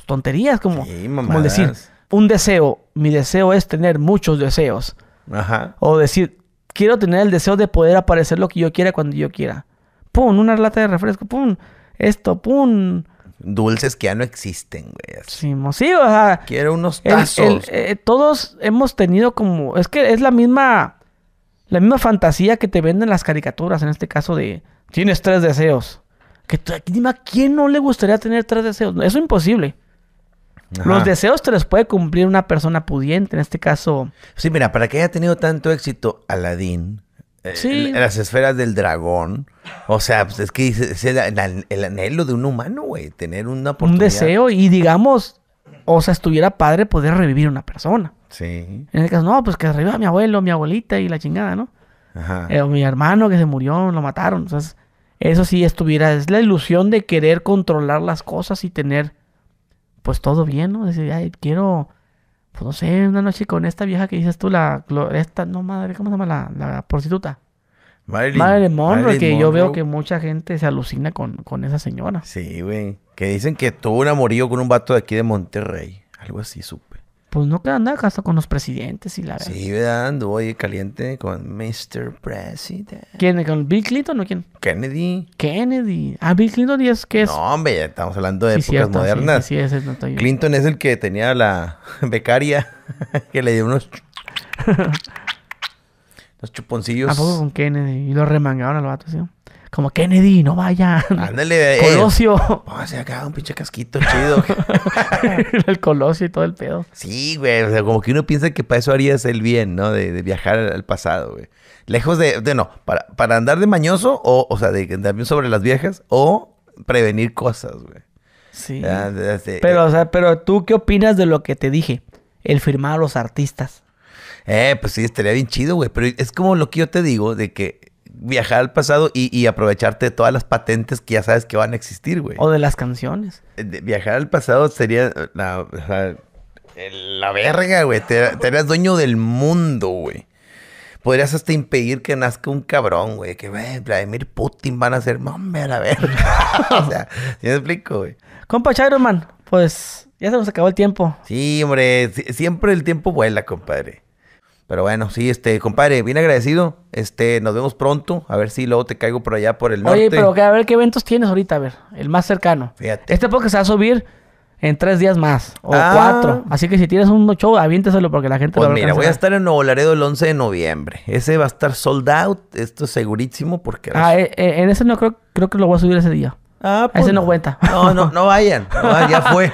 tonterías, como, sí, como decir, un deseo, mi deseo es tener muchos deseos. Ajá. O decir, quiero tener el deseo de poder aparecer lo que yo quiera cuando yo quiera. Pum, una lata de refresco, pum, esto, pum. Dulces que ya no existen, güey. Sí, sí, o sea. Quiero unos tazos. Eh, todos hemos tenido como. Es que es la misma. La misma fantasía que te venden las caricaturas, en este caso de. Tienes tres deseos. Que, ¿A quién no le gustaría tener tres deseos? Eso es imposible. Los deseos te los puede cumplir una persona pudiente, en este caso. Sí, mira, para que haya tenido tanto éxito Aladín, eh, las esferas del dragón, o sea, pues, es que es el, anhelo de un humano, güey, tener una oportunidad. Un deseo y digamos, o sea, estuviera padre poder revivir una persona. Sí. En el este caso, no, pues que reviva a mi abuelo, mi abuelita y la chingada, ¿no? Ajá. Eh, o mi hermano que se murió, lo mataron. O sea, eso sí estuviera, es la ilusión de querer controlar las cosas y tener pues todo bien, ¿no? Decir, ay, quiero, pues no sé, una noche con esta vieja que dices tú, la, esta, no madre, ¿cómo se llama? La, la prostituta. madre Marilyn Monroe, que yo veo que mucha gente se alucina con, con esa señora. Sí, güey. Que dicen que tuvo un amorío con un vato de aquí de Monterrey. Algo así supe pues no queda nada hasta con los presidentes y la verdad. Sí, ¿verdad? Anduvo caliente con Mr. President. ¿Quién? ¿Con Bill Clinton o quién? Kennedy. Kennedy. Ah, Bill Clinton y es que es. No, hombre, estamos hablando de épocas modernas. Sí, sí, Clinton es el que tenía la becaria que le dio unos. los chuponcillos. ¿A poco con Kennedy? Y lo remangaron al vato, ¿sí? Como Kennedy, no vayan. Ándale, eh, eh. Colosio. Póngase acá un pinche casquito chido. el Colosio y todo el pedo. Sí, güey. O sea, como que uno piensa que para eso harías el bien, ¿no? De, viajar al pasado, güey. Lejos de, no, para, andar de mañoso, o, o sea, de también sobre las viejas, o prevenir cosas, güey. Sí. Ah, pero, eh. o sea, pero tú qué opinas de lo que te dije? El firmar a los artistas. Eh, pues sí, estaría bien chido, güey. Pero es como lo que yo te digo, de que viajar al pasado y, aprovecharte de todas las patentes que ya sabes que van a existir, güey. O de las canciones. Eh, viajar al pasado sería la, la, verga, güey. Te, harías dueño del mundo, güey. Podrías hasta impedir que nazca un cabrón, güey. Que, Vladimir Putin van a ser, Mami, la verga. o sea, me explico, güey? Compa Man, pues ya se nos acabó el tiempo. Sí, hombre. siempre el tiempo vuela, compadre. Pero bueno, sí, este, compadre, bien agradecido. Este, nos vemos pronto. A ver si luego te caigo por allá por el norte. Oye, pero a ver qué eventos tienes ahorita, a ver, el más cercano. Fíjate. Este podcast se va a subir en tres días más o ah. cuatro. Así que si tienes un show, aviénteselo porque la gente pues lo va mira, voy a estar en Nuevo Laredo el 11 de noviembre. Ese va a estar sold out. Esto es segurísimo porque... Ah, eh, eh, en ese no creo, creo que lo voy a subir ese día. Ah, ese pues no cuenta. No, no, no vayan. ya fue.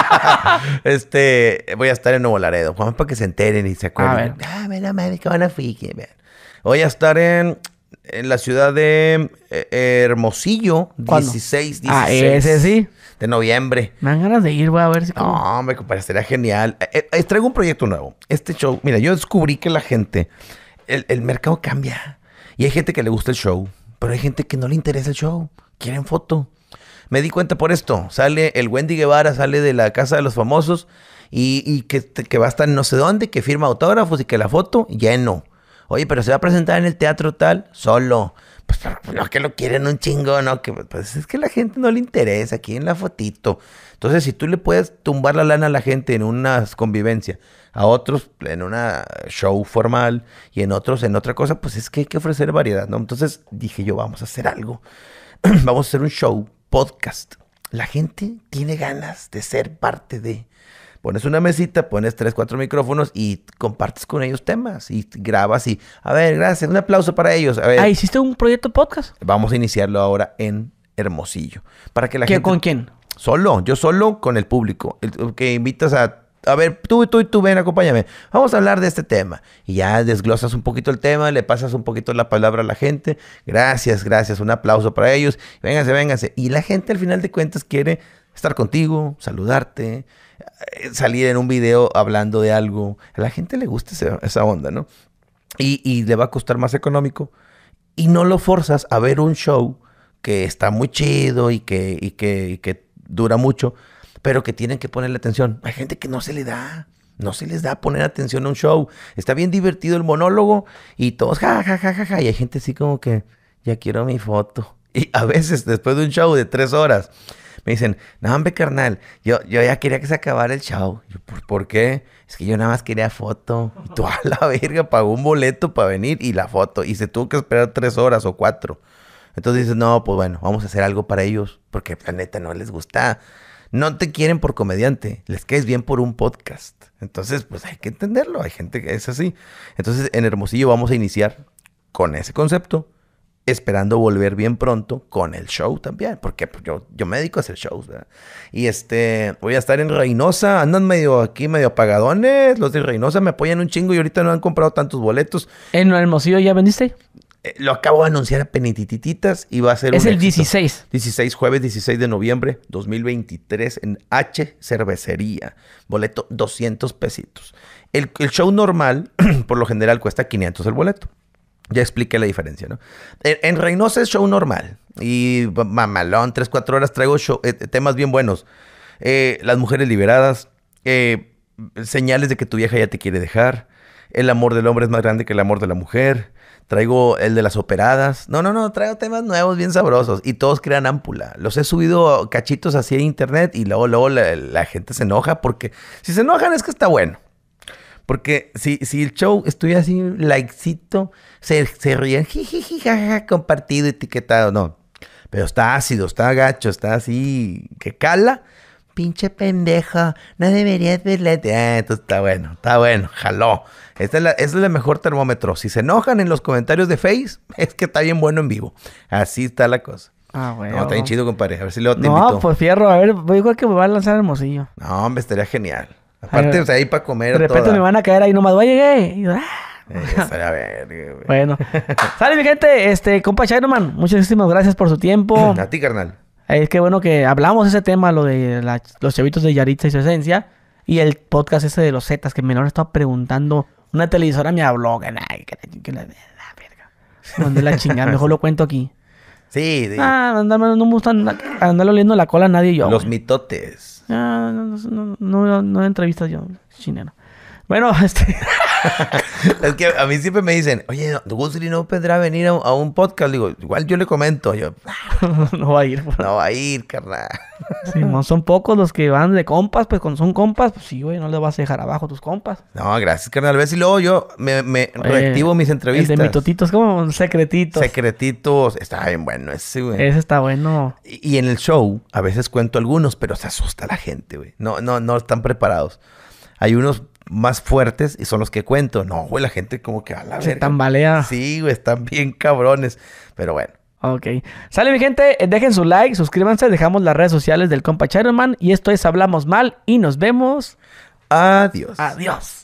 este, voy a estar en Nuevo Laredo. para que se enteren y se acuerden. Ah, a que van a Voy a estar en, la ciudad de eh, Hermosillo, ¿Cuándo? 16, 16. Ah, ese sí. De noviembre. Me dan ganas de ir, voy a ver si. No, hombre, compadre, genial. Eh, eh, traigo un proyecto nuevo. Este show, mira, yo descubrí que la gente, el, el mercado cambia. Y hay gente que le gusta el show, pero hay gente que no le interesa el show quieren foto. Me di cuenta por esto. Sale el Wendy Guevara, sale de la casa de los famosos y, que, que, va a estar no sé dónde, que firma autógrafos y que la foto lleno. Oye, pero se va a presentar en el teatro tal, solo. Pues, pues no que lo quieren un chingo, no, que pues es que la gente no le interesa, quieren la fotito. Entonces, si tú le puedes tumbar la lana a la gente en una convivencia, a otros en una show formal y en otros en otra cosa, pues es que hay que ofrecer variedad, ¿no? Entonces dije yo, vamos a hacer algo. vamos a hacer un show, podcast. La gente tiene ganas de ser parte de. Pones una mesita, pones tres, cuatro micrófonos y compartes con ellos temas y grabas y, a ver, gracias, un aplauso para ellos. Ah, hiciste un proyecto podcast. Vamos a iniciarlo ahora en Hermosillo. Para que la gente... ¿Con quién? Solo, yo solo con el público. que invitas a a ver, tú y tú y tú, ven, acompáñame. Vamos a hablar de este tema. Y ya desglosas un poquito el tema, le pasas un poquito la palabra a la gente. Gracias, gracias, un aplauso para ellos. Vénganse, vénganse. Y la gente al final de cuentas quiere estar contigo, saludarte, eh, salir en un video hablando de algo. A la gente le gusta esa, onda, ¿no? Y, le va a costar más económico. Y no lo forzas a ver un show que está muy chido que, y que dura mucho pero que tienen que ponerle atención. Hay gente que no se le da. No se les da poner atención a un show. Está bien divertido el monólogo y todos ja, ja, ja, ja, ja. Y hay gente así como que, ya quiero mi foto. Y a veces, después de un show de tres horas, me dicen, no, hombre, carnal, yo, yo ya quería que se acabara el show. ¿Por, ¿Por, qué? Es que yo nada más quería foto. Y tú a la verga pagó un boleto para venir y la foto. Y se tuvo que esperar tres horas o cuatro. Entonces dices, no, pues bueno, vamos a hacer algo para ellos. Porque la neta no les gusta no te quieren por comediante, les caes bien por un podcast. Entonces, pues hay que entenderlo, hay gente que es así. Entonces, en Hermosillo vamos a iniciar con ese concepto, esperando volver bien pronto con el show también, porque pues, yo, yo me dedico a hacer shows, ¿verdad? Y este, voy a estar en Reynosa, andan medio aquí, medio apagadones, los de Reynosa me apoyan un chingo y ahorita no han comprado tantos boletos. ¿En Hermosillo ya vendiste? Eh, lo acabo de anunciar a penitititas y va a ser. Es el 16. 16, jueves 16 de noviembre 2023 en H Cervecería. Boleto 200 pesitos. El, show normal, por lo general, cuesta 500 el boleto. Ya expliqué la diferencia, ¿no? En, Reynosa es show normal. Y mamalón, 3-4 horas traigo eh, temas bien buenos. Eh, las mujeres liberadas. señales de que tu vieja ya te quiere dejar. El amor del hombre es más grande que el amor de la mujer traigo el de las operadas. No, no, no, traigo temas nuevos bien sabrosos y todos crean ámpula. Los he subido cachitos así en internet y luego, luego la, gente se enoja porque si se enojan es que está bueno. Porque si, si el show estuviera así, likecito, se, se ríen, jajaja, compartido, etiquetado, no. Pero está ácido, está gacho, está así, que cala pinche pendejo, no deberías verle. Ah, esto está bueno, está bueno, jaló. Este es, la, el mejor termómetro. Si se enojan en los comentarios de Face, es que está bien bueno en vivo. Así está la cosa. Ah, bueno. No, está bien chido, compadre. A ver si lo te no, invito. No, pues fierro. A ver, igual que me va a lanzar Hermosillo. No, hombre, estaría genial. Aparte, o sea, ahí para comer. De repente me van a caer ahí nomás. Voy a llegar. a ver, bueno, sale mi gente, este compa Shadowman, muchísimas gracias por su tiempo. A ti, carnal. Es que bueno que hablamos ese tema, lo de los chavitos de Yaritza y su esencia. Y el podcast ese de los Zetas, que menor estaba preguntando. Una televisora me habló. Que la, que la, chingada, mejor lo cuento aquí. Sí, Ah, no me gusta andar leyendo la cola a nadie yo. Los mitotes. Ah, no, no, no, entrevistas yo, chinero. Bueno, este. es que a mí siempre me dicen, oye, Guzli no podrá venir a, un podcast. Digo, igual yo le comento. Yo, no va a ir. Pues. No va a ir, carnal. Sí, son pocos los que van de compas, pues cuando son compas, pues sí, güey, no le vas a dejar abajo tus compas. No, gracias, carnal. A ver si luego yo me, me reactivo mis entrevistas. El de mitotitos, como secretitos. Secretitos. Está bien bueno ese, güey. Ese está bueno. Y, y en el show, a veces cuento algunos, pero se asusta la gente, güey. No, no, no están preparados. Hay unos más fuertes y son los que cuento. No, güey, la gente como que a Se tambalea. Sí, güey, están bien cabrones. Pero bueno. Ok. Sale mi gente, eh, dejen su like, suscríbanse, dejamos las redes sociales del compa Chairman y esto es Hablamos Mal y nos vemos. Adiós. Adiós.